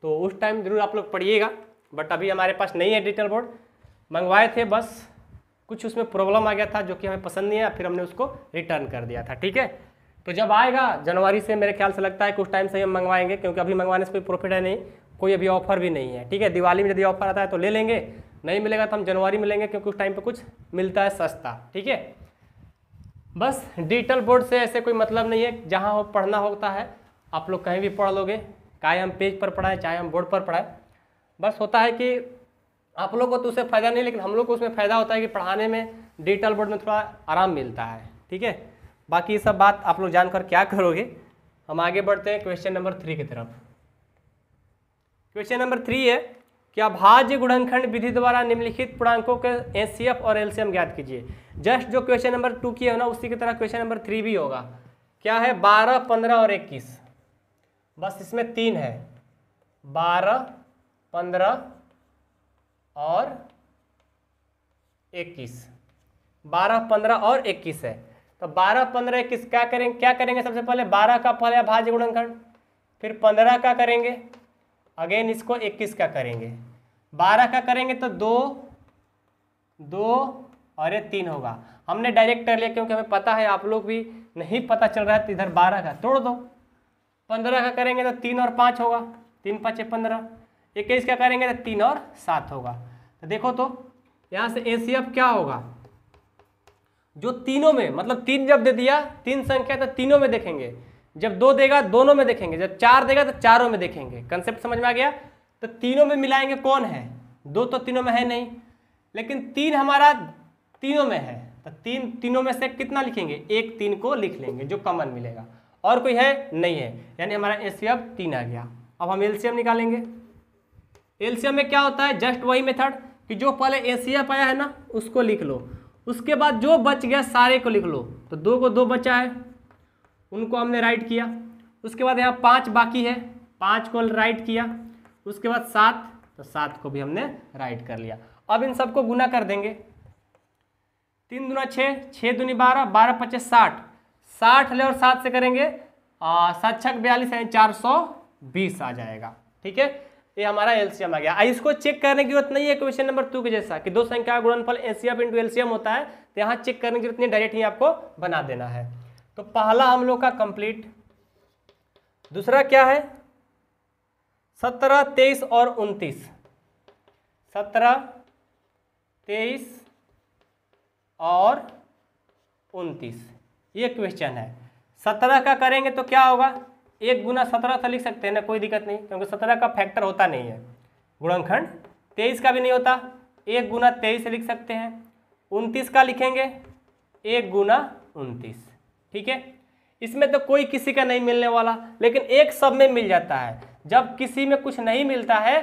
तो उस टाइम ज़रूर आप लोग पढ़िएगा बट अभी हमारे पास नहीं है डिजिटल बोर्ड मंगवाए थे बस कुछ उसमें प्रॉब्लम आ गया था जो कि हमें पसंद नहीं आया फिर हमने उसको रिटर्न कर दिया था ठीक है तो जब आएगा जनवरी से मेरे ख्याल से लगता है कि उस टाइम से हम मंगवाएंगे क्योंकि अभी मंगवाने से कोई प्रॉफिट है नहीं कोई अभी ऑफर भी नहीं है ठीक है दिवाली में यदि ऑफर आता है तो ले लेंगे नहीं मिलेगा तो हम जनवरी मिलेंगे क्योंकि उस टाइम पे कुछ मिलता है सस्ता ठीक है बस डिजिटल बोर्ड से ऐसे कोई मतलब नहीं है जहाँ हो पढ़ना होता है आप लोग कहीं भी पढ़ लोगे चाहे हम पेज पर पढ़ाएँ चाहे हम बोर्ड पर पढ़ाएँ बस होता है कि आप लोग को तो उससे फ़ायदा नहीं लेकिन हम लोग को उसमें फ़ायदा होता है कि पढ़ाने में डिजिटल बोर्ड में थोड़ा आराम मिलता है ठीक है बाकी ये सब बात आप लोग जानकर क्या करोगे हम आगे बढ़ते हैं क्वेश्चन नंबर थ्री की तरफ क्वेश्चन नंबर थ्री है क्या भाज्य गुणनखंड विधि द्वारा निम्नलिखित पूर्णांकों के एस और एलसीएम ज्ञात कीजिए जस्ट जो क्वेश्चन नंबर टू की है ना उसी की तरह क्वेश्चन नंबर थ्री भी होगा क्या है बारह पंद्रह और इक्कीस बस इसमें तीन है बारह पंद्रह और इक्कीस बारह पंद्रह और इक्कीस है तो बारह पंद्रह इक्कीस क्या करेंगे क्या करेंगे सबसे पहले बारह का पहले भाज्य गुणनखंड फिर पंद्रह का करेंगे अगेन इसको इक्कीस का करेंगे बारह का करेंगे तो दो दो और ये तीन होगा हमने डायरेक्ट कर लिया क्योंकि हमें पता है आप लोग भी नहीं पता चल रहा है तो इधर बारह का तोड़ दो पंद्रह का करेंगे तो तीन और पाँच होगा तीन पाँच पंद्रह इक्कीस का करेंगे तो तीन और सात होगा तो देखो तो यहाँ से ए सी एफ क्या होगा जो तीनों में मतलब तीन जब दे दिया तीन संख्या तो तीनों में देखेंगे जब दो देगा दोनों में देखेंगे जब चार देगा तो चारों में देखेंगे कंसेप्ट समझ में आ गया तो तीनों में मिलाएंगे कौन है दो तो तीनों में है नहीं लेकिन तीन हमारा तीनों में है तो तीन तीनों में से कितना लिखेंगे एक तीन को लिख लेंगे जो कॉमन मिलेगा और कोई है नहीं है यानी हमारा एलसीएम तीन आ गया अब हम एलसीएम निकालेंगे एलसीएम में क्या होता है जस्ट वही मेथड कि जो पहले एसीएफ आया है ना उसको लिख लो उसके बाद जो बच गया सारे को लिख लो तो दो को दो बचा है उनको हमने राइट किया उसके बाद यहाँ पाँच बाकी है पाँच को राइट किया उसके बाद सात तो सात को भी हमने राइट कर लिया अब इन सबको गुना कर देंगे तीन दुना छः छः दुनी बारह बारह पच्चीस साठ साठ ले और सात से करेंगे सात छक बयालीस यानी चार सौ बीस आ जाएगा ठीक है ये हमारा एलसीएम आ गया इसको चेक करने की जरूरत नहीं है क्वेश्चन नंबर टू के जैसा कि दो संख्या गुणनफल एलसीएम इंटू एलसीएम होता है तो यहाँ चेक करने की जरूरत नहीं डायरेक्ट ही आपको बना देना है तो पहला हम लोग का कंप्लीट दूसरा क्या है सत्रह तेईस और उनतीस सत्रह तेईस और उनतीस ये क्वेश्चन है सत्रह का करेंगे तो क्या होगा एक गुना सत्रह तो लिख सकते हैं ना कोई दिक्कत नहीं क्योंकि सत्रह का फैक्टर होता नहीं है गुणनखंड तेईस का भी नहीं होता एक गुना तेईस लिख सकते हैं उनतीस का लिखेंगे एक गुना उनतीस ठीक है इसमें तो कोई किसी का नहीं मिलने वाला लेकिन एक सब में मिल जाता है जब किसी में कुछ नहीं मिलता है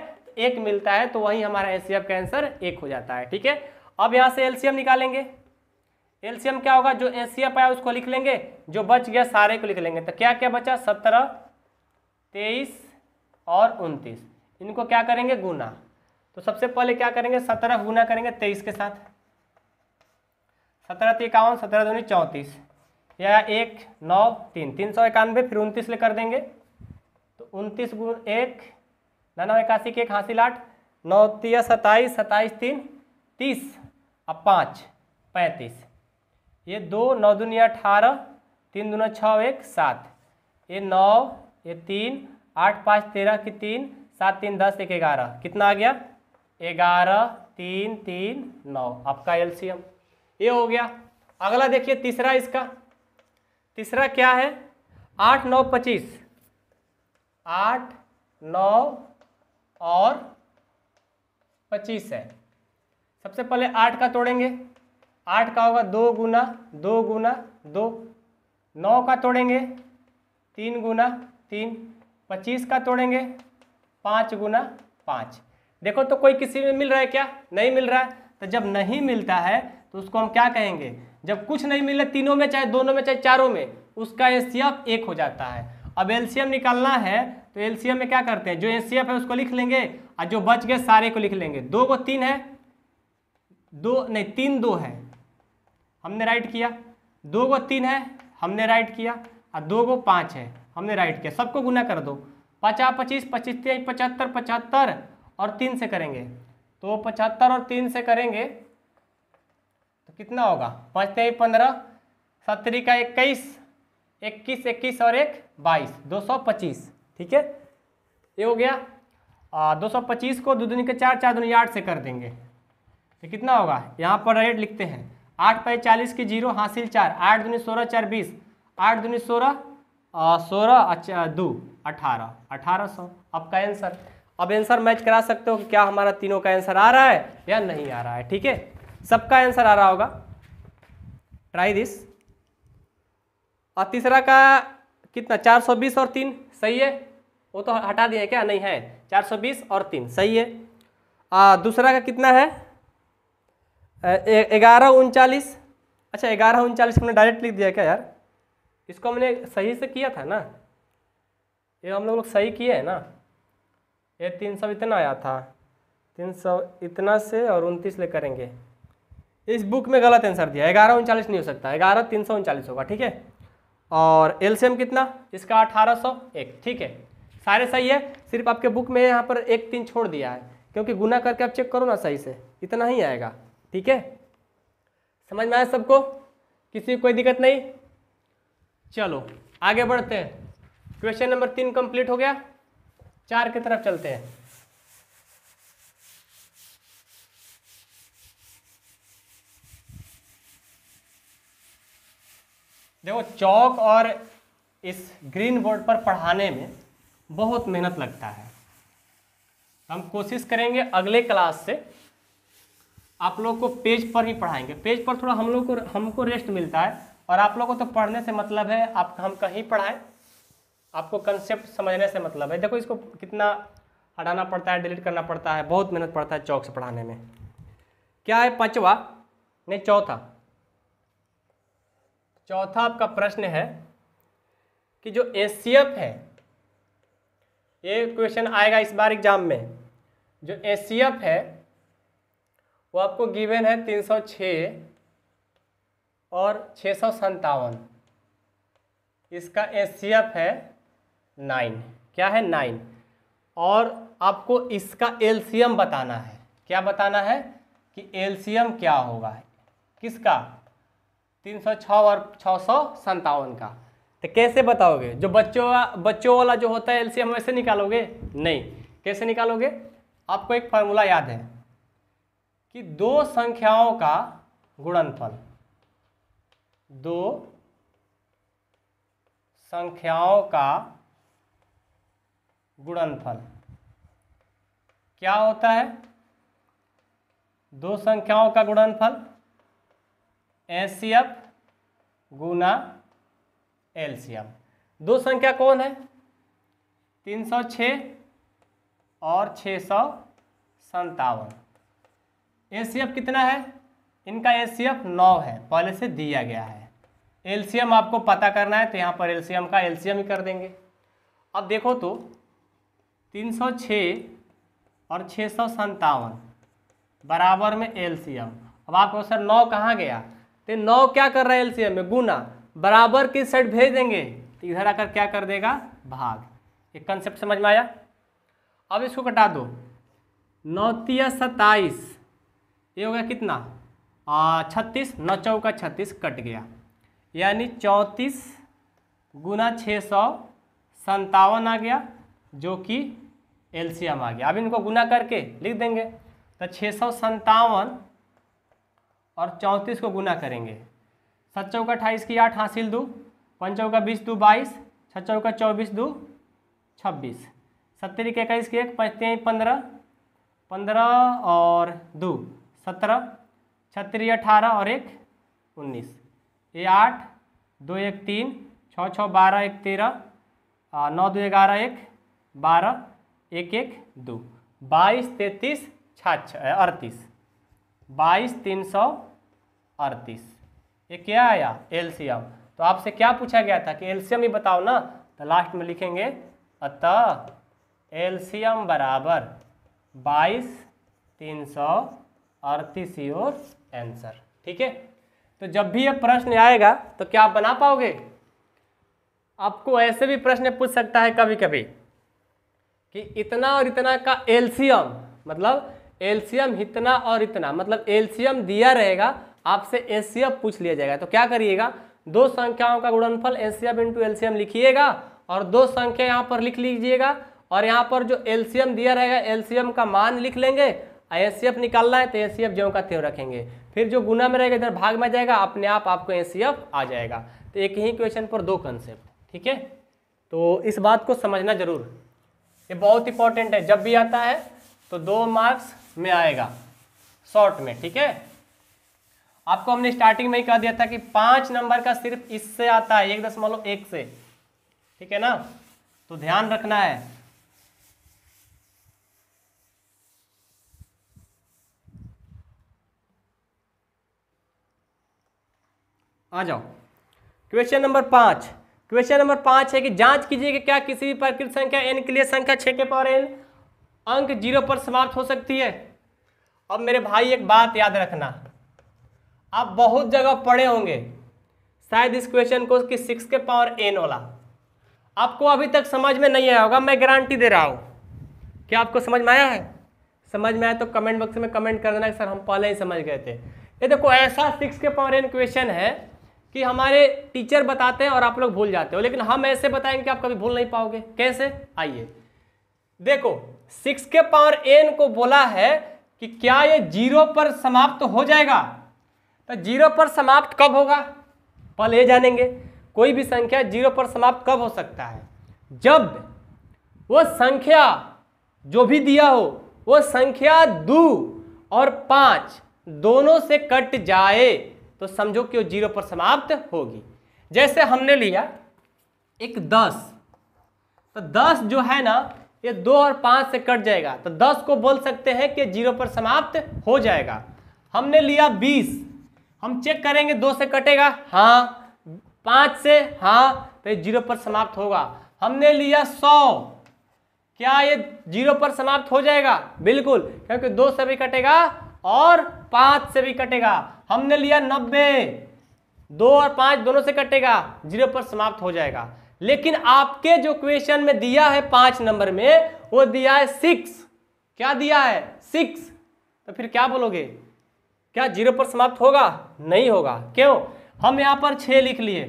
एक मिलता है तो वही हमारा एल का आंसर एक हो जाता है ठीक है अब यहाँ से एलसीएम निकालेंगे एलसीएम क्या होगा जो एसीएफ आया उसको लिख लेंगे जो बच गया सारे को लिख लेंगे तो क्या क्या बचा सत्रह तेईस और उनतीस इनको क्या करेंगे गुना तो सबसे पहले क्या करेंगे सत्रह गुना करेंगे तेईस के साथ सत्रह इक्यावन सत्रह दूनी चौंतीस या एक नौ तीन तीन सौ इक्यानवे फिर उनतीस ले कर देंगे तो उनतीस गुण एक नौ इक्यासी के एक हासिल आठ नौ तीस सत्ताईस सत्ताईस तीन तीस और पाँच पैंतीस ये दो नौ दुनिया अठारह तीन दुनिया छः एक सात ये नौ ये तीन आठ पाँच तेरह की तीन सात तीन दस एक ग्यारह कितना आ गया ग्यारह तीन तीन नौ आपका एलसीएम ये हो गया अगला देखिए तीसरा इसका तीसरा क्या है आठ नौ पच्चीस आठ नौ और पच्चीस है सबसे पहले आठ का तोड़ेंगे आठ का होगा दो गुना दो गुना दो नौ का तोड़ेंगे तीन गुना तीन पच्चीस का तोड़ेंगे पाँच गुना पाँच देखो तो कोई किसी में मिल रहा है क्या नहीं मिल रहा है तो जब नहीं मिलता है तो उसको हम क्या कहेंगे जब कुछ नहीं मिले तीनों में चाहे दोनों में चाहे चारों में उसका एलसीएफ एक हो जाता है अब एलसीएम निकालना है तो एलसीएम में क्या करते हैं जो एस है उसको लिख लेंगे और जो बच गए सारे को लिख लेंगे दो को तीन है दो नहीं तीन दो है हमने राइट किया दो को तीन है हमने राइट किया और दो को पाँच है हमने राइट किया सबको गुना कर दो पचास पच्चीस पच्चीस पचहत्तर पचहत्तर और तीन से करेंगे तो पचहत्तर और तीन से करेंगे कितना होगा पाँच तेई पंद्रह सत्तरी का इक्कीस इक्कीस इक्कीस और एक बाईस दो सौ पच्चीस ठीक है ये हो गया आ, दो सौ पच्चीस को दो दूनी के चार चार दूनी आठ से कर देंगे तो कितना होगा यहाँ पर रेट लिखते हैं आठ पाई चालीस की जीरो हासिल चार आठ दूनी सोलह चार बीस आठ दूनी सोलह सोलह दो अठारह अठारह सौ आपका आंसर अब आंसर मैच करा सकते हो कि क्या हमारा तीनों का आंसर आ रहा है या नहीं आ रहा है ठीक है सबका आंसर आ रहा होगा ट्राई दिस और तीसरा का कितना 420 और तीन सही है वो तो हटा दिया है क्या नहीं है 420 और तीन सही है आ, दूसरा का कितना है ग्यारह उनचालीस अच्छा ग्यारह उनचालीस हमने डायरेक्ट लिख दिया क्या यार इसको हमने सही से किया था ना ये हम लोग लोग सही किए हैं ना ये तीन सौ इतना आया था तीन सौ इतना से और उनतीस ले करेंगे इस बुक में गलत आंसर दिया ग्यारह उनचालीस नहीं हो सकता ग्यारह तीन सौ उनचालीस होगा ठीक है और एलसीएम कितना इसका अठारह सौ एक ठीक है सारे सही है सिर्फ आपके बुक में यहाँ पर एक तीन छोड़ दिया है क्योंकि गुना करके आप चेक करो ना सही से इतना ही आएगा ठीक है समझ में आया सबको किसी कोई दिक्कत नहीं चलो आगे बढ़ते हैं क्वेश्चन नंबर तीन कंप्लीट हो गया चार की तरफ चलते हैं देखो चौक और इस ग्रीन बोर्ड पर पढ़ाने में बहुत मेहनत लगता है हम कोशिश करेंगे अगले क्लास से आप लोग को पेज पर ही पढ़ाएंगे पेज पर थोड़ा हम लोग को हमको रेस्ट मिलता है और आप लोग को तो पढ़ने से मतलब है आप हम कहीं पढ़ाएं आपको कंसेप्ट समझने से मतलब है देखो इसको कितना हटाना पड़ता है डिलीट करना पड़ता है बहुत मेहनत पड़ता है चौक से पढ़ाने में क्या है पाँचवा नहीं चौथा चौथा आपका प्रश्न है कि जो एस है ये क्वेश्चन आएगा इस बार एग्जाम में जो एस है वो आपको गिवन है 306 और छः सौ इसका एस है नाइन क्या है नाइन और आपको इसका एलसीएम बताना है क्या बताना है कि एलसीएम क्या होगा किसका तीन सौ छः और छः सौ संतावन का तो कैसे बताओगे जो बच्चों बच्चों वाला जो होता है एलसीएम वैसे निकालोगे नहीं कैसे निकालोगे आपको एक फार्मूला याद है कि दो संख्याओं का गुणनफल दो संख्याओं का गुणनफल क्या होता है दो संख्याओं का गुणनफल एस सी एफ गुना एल सी दो संख्या कौन है तीन सौ और छः सौ संतावन एस सी एफ कितना है इनका एस सी एफ नौ है पहले से दिया गया है एलसीएम आपको पता करना है तो यहाँ पर एलसीएम का एलसीएम ही कर देंगे अब देखो तो 306 और छः सौ संतावन बराबर में एलसीएम अब आपको सर नौ कहाँ गया तो नौ क्या कर रहा है एलसीएम में गुना बराबर किस साइड भेज देंगे तो इधर आकर क्या कर देगा भाग एक कंसेप्ट समझ में आया अब इसको कटा दो नौतिया सत्ताईस ये हो गया कितना छत्तीस नौ चौका छत्तीस कट गया यानी चौंतीस गुना छः सौ संतावन आ गया जो कि एलसीएम आ गया अब इनको गुना करके लिख देंगे तो छः सौ संतावन और चौंतीस को गुना करेंगे सत चौका अट्ठाईस की आठ हासिल दो पंच का बीस दो बाईस छः चौका चौबीस दो छब्बीस सत्तर के इक्कीस की एक पचती पंद्रह पंद्रह और दो सत्रह छत्तीस अठारह और एक उन्नीस ये आठ दो एक तीन छः छः बारह एक तेरह नौ दो ग्यारह एक बारह एक एक दो बाईस तैंतीस छः अड़तीस बाईस तीन सौ अड़तीस ये क्या आया एल्सियम तो आपसे क्या पूछा गया था कि एल्शियम ही बताओ ना तो लास्ट में लिखेंगे अतः एल्शियम बराबर बाईस तीन सौ अड़तीस योर आंसर ठीक है तो जब भी ये प्रश्न आएगा तो क्या आप बना पाओगे आपको ऐसे भी प्रश्न पूछ सकता है कभी कभी कि इतना और इतना का एल्शियम मतलब एल्शियम इतना और इतना मतलब एल्शियम दिया रहेगा आपसे एचसीएफ पूछ लिया जाएगा तो क्या करिएगा दो संख्याओं का गुणनफल एचसीएफ इंटू एलसीएम लिखिएगा और दो संख्या यहाँ पर लिख लीजिएगा और यहाँ पर जो एलसीएम दिया रहेगा एलसीएम का मान लिख लेंगे एचसीएफ निकालना है तो एचसीएफ ज्यो का त्यों रखेंगे फिर जो गुना में रहेगा इधर भाग में जाएगा अपने आप आपको एचसीएफ आ जाएगा तो एक ही क्वेश्चन पर दो कंसेप्ट ठीक है तो इस बात को समझना जरूर ये बहुत इंपॉर्टेंट है जब भी आता है तो दो मार्क्स में आएगा शॉर्ट में ठीक है आपको हमने स्टार्टिंग में ही कह दिया था कि पांच नंबर का सिर्फ इससे आता है एक दशमलव एक से ठीक है ना तो ध्यान रखना है आ जाओ क्वेश्चन नंबर पांच क्वेश्चन नंबर पांच है कि जांच कीजिए कि क्या किसी भी प्रकृत संख्या एन के लिए संख्या छः के पावर एन अंक जीरो पर समाप्त हो सकती है अब मेरे भाई एक बात याद रखना आप बहुत जगह पढ़े होंगे शायद इस क्वेश्चन को कि सिक्स के पावर एन वाला आपको अभी तक समझ में नहीं आया होगा मैं गारंटी दे रहा हूँ क्या आपको समझ में आया है समझ में आया तो कमेंट बॉक्स में कमेंट कर देना सर हम पहले ही समझ गए थे ये देखो ऐसा सिक्स के पावर एन क्वेश्चन है कि हमारे टीचर बताते हैं और आप लोग भूल जाते हो लेकिन हम ऐसे बताएंगे कि आप कभी भूल नहीं पाओगे कैसे आइए देखो सिक्स के पावर एन को बोला है कि क्या ये जीरो पर समाप्त तो हो जाएगा तो जीरो पर समाप्त कब होगा पहले ये जानेंगे कोई भी संख्या जीरो पर समाप्त कब हो सकता है जब वो संख्या जो भी दिया हो वो संख्या दो और पाँच दोनों से कट जाए तो समझो कि वो जीरो पर समाप्त होगी जैसे हमने लिया एक दस तो दस जो है ना ये दो और पाँच से कट जाएगा तो दस को बोल सकते हैं कि जीरो पर समाप्त हो जाएगा हमने लिया बीस हम चेक करेंगे दो से कटेगा हाँ पाँच से हाँ तो ये जीरो पर समाप्त होगा हमने लिया सौ क्या ये जीरो पर समाप्त हो जाएगा बिल्कुल क्योंकि दो से भी कटेगा और पाँच से भी कटेगा हमने लिया नब्बे दो और पाँच दोनों से कटेगा जीरो पर समाप्त हो जाएगा लेकिन आपके जो क्वेश्चन में दिया है पाँच नंबर में वो दिया है सिक्स क्या दिया है सिक्स तो फिर क्या बोलोगे क्या जीरो पर समाप्त होगा नहीं होगा क्यों हम यहाँ पर छः लिख लिए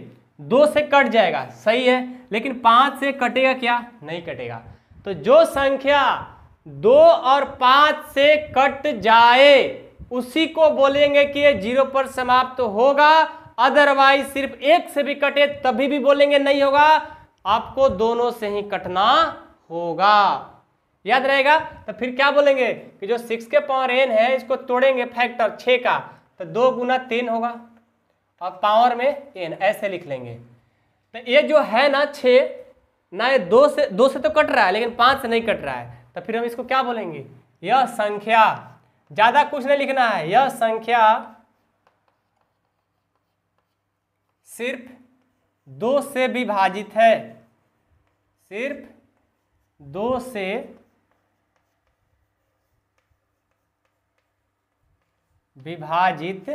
दो से कट जाएगा सही है लेकिन पाँच से कटेगा क्या नहीं कटेगा तो जो संख्या दो और पाँच से कट जाए उसी को बोलेंगे कि ये जीरो पर समाप्त होगा अदरवाइज सिर्फ एक से भी कटे तभी भी बोलेंगे नहीं होगा आपको दोनों से ही कटना होगा याद रहेगा तो फिर क्या बोलेंगे कि जो सिक्स के पावर एन है इसको तोड़ेंगे फैक्टर छः का तो दो गुना तीन होगा और पावर में एन ऐसे लिख लेंगे तो ये जो है ना छ ना ये दो से दो से तो कट रहा है लेकिन पाँच से नहीं कट रहा है तो फिर हम इसको क्या बोलेंगे यह संख्या ज़्यादा कुछ नहीं लिखना है यह संख्या सिर्फ दो से विभाजित है सिर्फ दो से विभाजित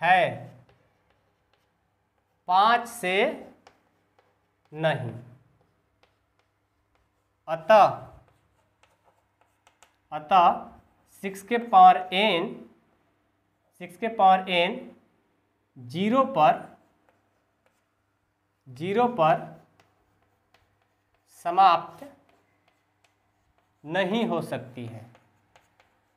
है पाँच से नहीं अतः अतः सिक्स के पावर एन सिक्स के पावर एन जीरो पर जीरो पर समाप्त नहीं हो सकती है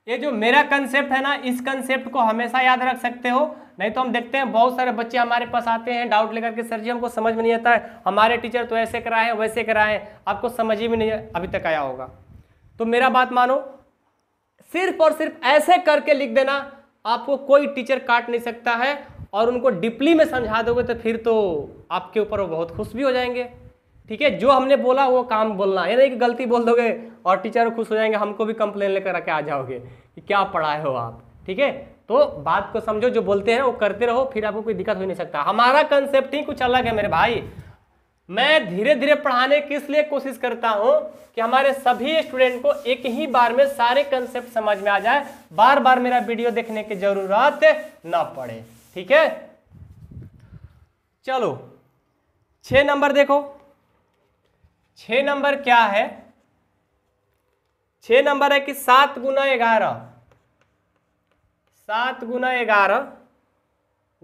ये जो मेरा कंसेप्ट है ना इस कंसेप्ट को हमेशा याद रख सकते हो नहीं तो हम देखते हैं बहुत सारे बच्चे हमारे पास आते हैं डाउट लेकर के सर जी हमको समझ में नहीं आता है हमारे टीचर तो ऐसे कराए हैं वैसे कराए हैं आपको समझ ही में नहीं अभी तक आया होगा तो मेरा बात मानो सिर्फ और सिर्फ ऐसे करके लिख देना आपको कोई टीचर काट नहीं सकता है और उनको डीपली में समझा दोगे तो फिर तो आपके ऊपर वो बहुत खुश भी हो जाएंगे ठीक है जो हमने बोला वो काम बोलना यानी कि गलती बोल दोगे और टीचर खुश हो जाएंगे हमको भी कंप्लेन लेकर के आ जाओगे कि क्या पढ़ाए हो आप ठीक है तो बात को समझो जो बोलते हैं वो करते रहो फिर आपको कोई दिक्कत हो नहीं सकता हमारा कंसेप्ट ही कुछ अलग है मेरे भाई मैं धीरे धीरे पढ़ाने किस लिए कोशिश करता हूँ कि हमारे सभी स्टूडेंट को एक ही बार में सारे कंसेप्ट समझ में आ जाए बार बार मेरा वीडियो देखने की जरूरत ना पड़े ठीक है चलो छ नंबर देखो छ नंबर क्या है छह नंबर है कि सात गुना ग्यारह सात गुना ग्यारह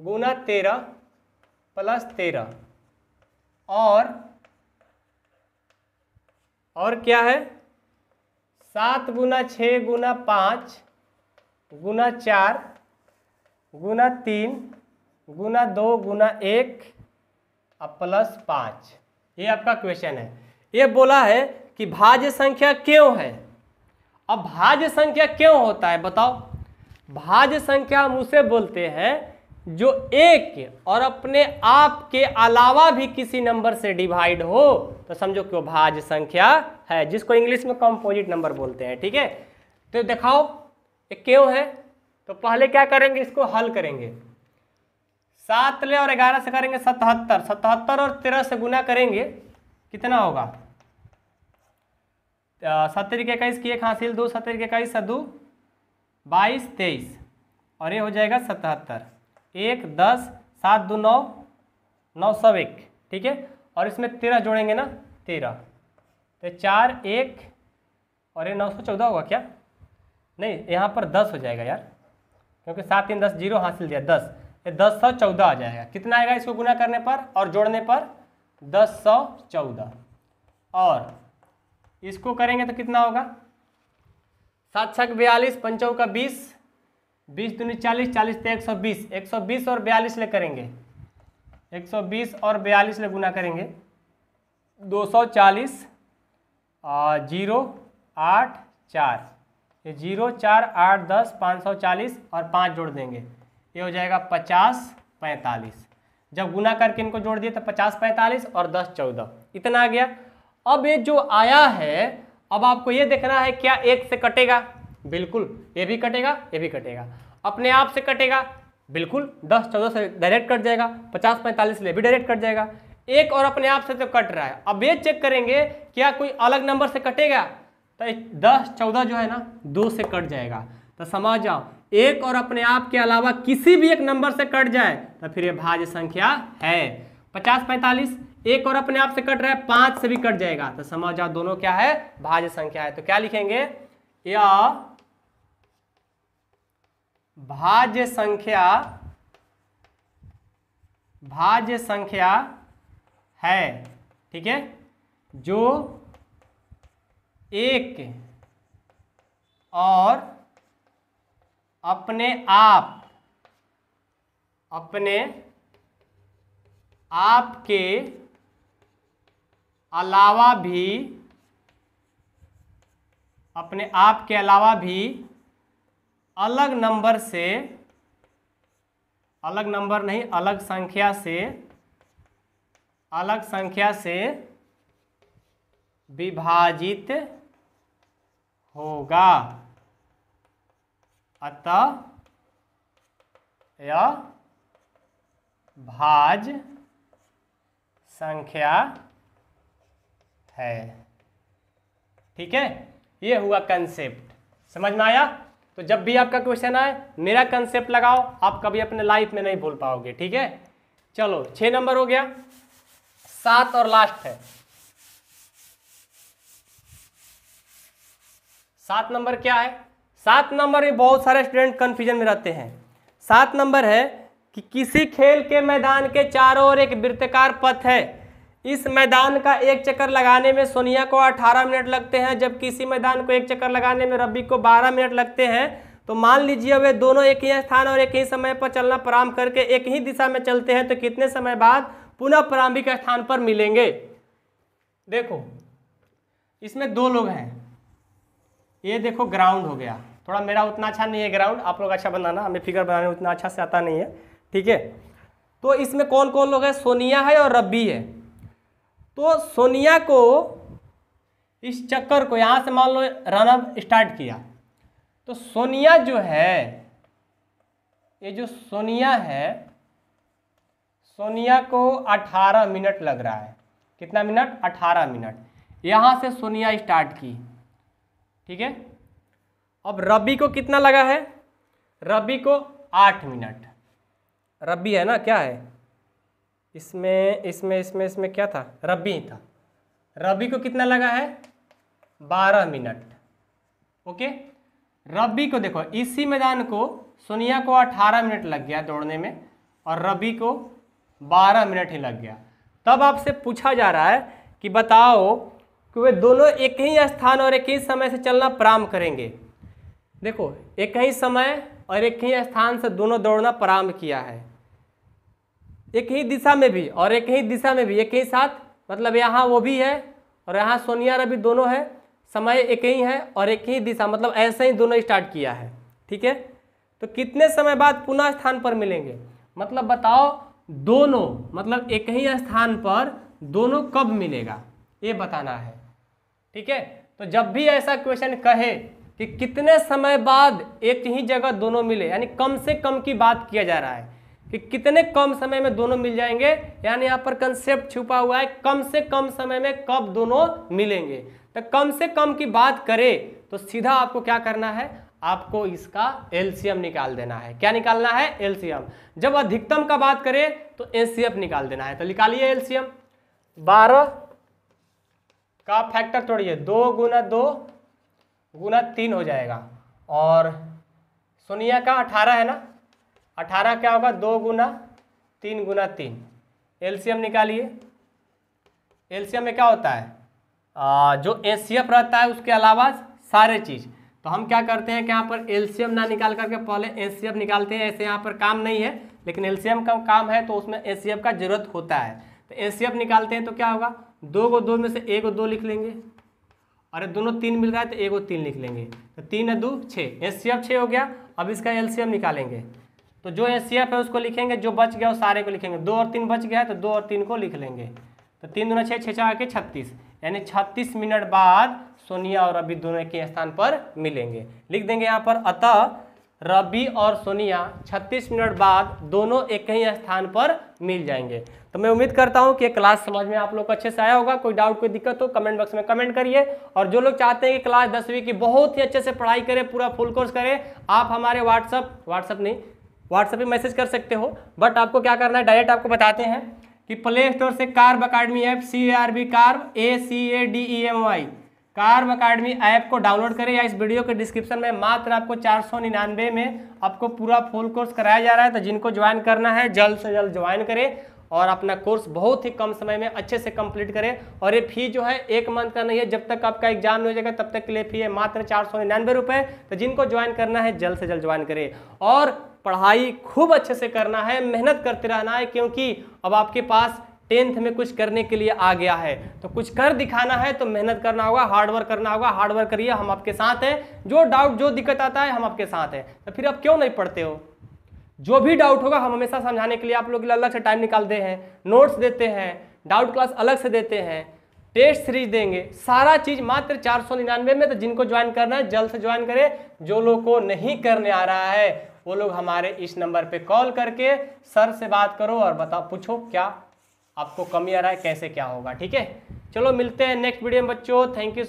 गुना तेरह प्लस तेरह और और क्या है सात गुना छः गुना पाँच गुना चार गुना तीन गुना दो गुना एक और प्लस पाँच ये आपका क्वेश्चन है ये बोला है कि भाज्य संख्या क्यों है अब भाज्य संख्या क्यों होता है बताओ भाज्य संख्या हम उसे बोलते हैं जो एक और अपने आप के अलावा भी किसी नंबर से डिवाइड हो तो समझो कि वो भाज्य संख्या है जिसको इंग्लिश में कॉम्पोजिट नंबर बोलते हैं ठीक है तो दिखाओ ये क्यों है तो पहले क्या करेंगे इसको हल करेंगे सात ले और ग्यारह से करेंगे सतहत्तर सतहत्तर और तेरह से गुना करेंगे कितना होगा सत्तर इक्कीस इक्कीस एक हासिल दो सत्तर इक्कीस इक्कीस दो बाईस तेईस और ये हो जाएगा सतहत्तर एक दस सात दो नौ नौ सौ एक ठीक है और इसमें तेरह जोड़ेंगे ना तेरह तो चार एक और ये नौ सौ चौदह होगा क्या नहीं यहाँ पर दस हो जाएगा यार क्योंकि सात तीन दस जीरो हासिल दिया दस ये दस सौ चौदह आ जाएगा कितना आएगा इसको गुना करने पर और जोड़ने पर दस सौ चौदह और इसको करेंगे तो कितना होगा सात छः बयालीस पंचों का बीस बीस दूनी चालीस चालीस तो एक सौ बीस एक सौ बीस और बयालीस ले करेंगे एक सौ बीस और बयालीस ले गुना करेंगे दो सौ चालीस जीरो आठ चार ये जीरो चार आठ दस पाँच सौ चालीस और पाँच जोड़ देंगे ये हो जाएगा पचास पैंतालीस जब गुना करके इनको जोड़ दिए तो पचास पैंतालीस और दस चौदह इतना आ गया अब ये जो आया है अब आपको ये देखना है क्या एक से कटेगा बिल्कुल ये भी कटेगा ये भी कटेगा अपने आप से कटेगा बिल्कुल दस चौदह से डायरेक्ट कट जाएगा पचास पैंतालीस ले भी डायरेक्ट कट जाएगा एक और अपने आप से तो कट रहा है अब ये चेक करेंगे क्या कोई अलग नंबर से कटेगा तो दस चौदह जो है ना दो से कट जाएगा तो समझ जाओ एक और अपने आप के अलावा किसी भी एक नंबर से कट जाए तो फिर ये भाज्य संख्या है पचास पैंतालीस एक और अपने आप से कट रहा है पांच से भी कट जाएगा तो जाओ दोनों क्या है भाज्य संख्या है तो क्या लिखेंगे या भाज्य संख्या भाज्य संख्या है ठीक है जो एक और अपने आप अपने आपके अलावा भी अपने आप के अलावा भी अलग नंबर से अलग नंबर नहीं अलग संख्या से अलग संख्या से विभाजित होगा अतः यह भाज संख्या है ठीक है ये हुआ कंसेप्ट समझ में आया तो जब भी आपका क्वेश्चन आए मेरा कंसेप्ट लगाओ आप कभी अपने लाइफ में नहीं भूल पाओगे ठीक है चलो छह नंबर हो गया सात और लास्ट है सात नंबर क्या है सात नंबर में बहुत सारे स्टूडेंट कंफ्यूजन में रहते हैं सात नंबर है कि किसी खेल के मैदान के चारों ओर एक वृत्तकार पथ है इस मैदान का एक चक्कर लगाने में सोनिया को 18 मिनट लगते हैं जबकि इसी मैदान को एक चक्कर लगाने में रब्बी को 12 मिनट लगते हैं तो मान लीजिए वे दोनों एक ही स्थान और एक ही समय पर चलना प्रारंभ करके एक ही दिशा में चलते हैं तो कितने समय बाद पुनः प्रारंभिक स्थान पर मिलेंगे देखो इसमें दो लोग हैं ये देखो ग्राउंड हो गया थोड़ा मेरा उतना अच्छा नहीं है ग्राउंड आप लोग अच्छा बनाना हमें फिगर बनाने उतना अच्छा से आता नहीं है ठीक है तो इसमें कौन कौन लोग हैं सोनिया है और रब्बी है तो सोनिया को इस चक्कर को यहाँ से मान लो रनअप स्टार्ट किया तो सोनिया जो है ये जो सोनिया है सोनिया को 18 मिनट लग रहा है कितना मिनट 18 मिनट यहाँ से सोनिया स्टार्ट की ठीक है अब रबी को कितना लगा है रबी को 8 मिनट रबी है ना क्या है इसमें इसमें इसमें इसमें क्या था रबी था रबी को कितना लगा है बारह मिनट ओके रबी को देखो इसी मैदान को सोनिया को अठारह मिनट लग गया दौड़ने में और रबी को बारह मिनट ही लग गया तब आपसे पूछा जा रहा है कि बताओ कि वे दोनों एक ही स्थान और एक ही समय से चलना प्रारंभ करेंगे देखो एक ही समय और एक ही स्थान से दोनों दौड़ना प्रारंभ किया है एक ही दिशा में भी और एक ही दिशा में भी एक ही साथ मतलब यहाँ वो भी है और यहाँ सोनिया रवि दोनों है समय एक ही है और एक ही दिशा मतलब ऐसे ही दोनों स्टार्ट किया है ठीक है तो कितने समय बाद पुनः स्थान पर मिलेंगे मतलब बताओ दोनों मतलब एक ही स्थान पर दोनों कब मिलेगा ये बताना है ठीक है तो जब भी ऐसा क्वेश्चन कहे कि कितने समय बाद एक ही जगह दोनों मिले यानी कम से कम की बात किया जा रहा है कि कितने कम समय में दोनों मिल जाएंगे यानी यहाँ पर कंसेप्ट छुपा हुआ है कम से कम समय में कब दोनों मिलेंगे तो कम से कम की बात करें तो सीधा आपको क्या करना है आपको इसका एलसीएम निकाल देना है क्या निकालना है एलसीएम जब अधिकतम का बात करें तो एसीएफ निकाल देना है तो निकालिए एलसीएम बारह का फैक्टर तोड़िए दो गुना दो गुना तीन हो जाएगा और सोनिया का अठारह है ना अठारह क्या होगा दो गुना तीन गुना तीन एलसीएम निकालिए एलसीएम में क्या होता है आ, जो एस रहता है उसके अलावा सारे चीज़ तो हम क्या करते हैं कि यहाँ पर एलसीएम ना निकाल करके पहले एस निकालते हैं ऐसे यहाँ पर काम नहीं है लेकिन एलसीएम का काम है तो उसमें एस का जरूरत होता है तो एस निकालते हैं तो क्या होगा दो गो दो में से एक को दो लिख लेंगे और दोनों तीन मिल रहा है तो एक को तीन लिख लेंगे तो तीन है दो छः एस सी एफ छः हो गया अब इसका एल सी एम निकालेंगे तो जो एस है उसको लिखेंगे जो बच गया वो सारे को लिखेंगे दो और तीन बच गया तो दो और तीन को लिख लेंगे तो तीन दोनों छः छः चार के छत्तीस यानी छत्तीस मिनट बाद सोनिया और रवि दोनों के स्थान पर मिलेंगे लिख देंगे यहाँ पर अतः रवि और सोनिया 36 मिनट बाद दोनों एक ही स्थान पर मिल जाएंगे तो मैं उम्मीद करता हूँ कि क्लास समझ में आप लोग को अच्छे से आया होगा कोई डाउट कोई दिक्कत हो कमेंट बॉक्स में कमेंट करिए और जो लोग चाहते हैं कि क्लास दसवीं की बहुत ही अच्छे से पढ़ाई करें पूरा फुल कोर्स करें आप हमारे व्हाट्सअप व्हाट्सअप नहीं व्हाट्सएप पे मैसेज कर सकते हो बट आपको क्या करना है डायरेक्ट आपको बताते हैं कि प्ले स्टोर से Carb Academy app C A R B Carb A C A D E M Y Carb Academy app को डाउनलोड करें या इस वीडियो के डिस्क्रिप्शन में मात्र आपको चार सौ निन्यानवे में आपको पूरा फुल कोर्स कराया जा रहा है तो जिनको ज्वाइन करना है जल्द से जल्द ज्वाइन करें और अपना कोर्स बहुत ही कम समय में अच्छे से कंप्लीट करें और ये फी जो है एक मंथ का नहीं है जब तक आपका एग्जाम नहीं हो जाएगा तब तक के लिए फी है मात्र चार सौ निन्यानवे रुपये तो जिनको ज्वाइन करना है जल्द से जल्द ज्वाइन करें और पढ़ाई खूब अच्छे से करना है मेहनत करते रहना है क्योंकि अब आपके पास टेंथ में कुछ करने के लिए आ गया है तो कुछ कर दिखाना है तो मेहनत करना होगा हार्डवर्क करना होगा हार्डवर्क करिए हम आपके साथ हैं जो डाउट जो दिक्कत आता है हम आपके साथ हैं तो फिर आप क्यों नहीं पढ़ते हो जो भी डाउट होगा हम हमेशा समझाने के लिए आप लोग अलग से टाइम निकालते हैं नोट्स देते हैं डाउट क्लास अलग से देते हैं टेस्ट सीरीज देंगे सारा चीज मात्र चार सौ निन्यानवे में तो जिनको ज्वाइन करना है जल्द से ज्वाइन करें जो लोग को नहीं करने आ रहा है वो लोग हमारे इस नंबर पे कॉल करके सर से बात करो और बताओ पूछो क्या आपको कमी आ रहा है कैसे क्या होगा ठीक है चलो मिलते हैं नेक्स्ट वीडियो में बच्चों थैंक यू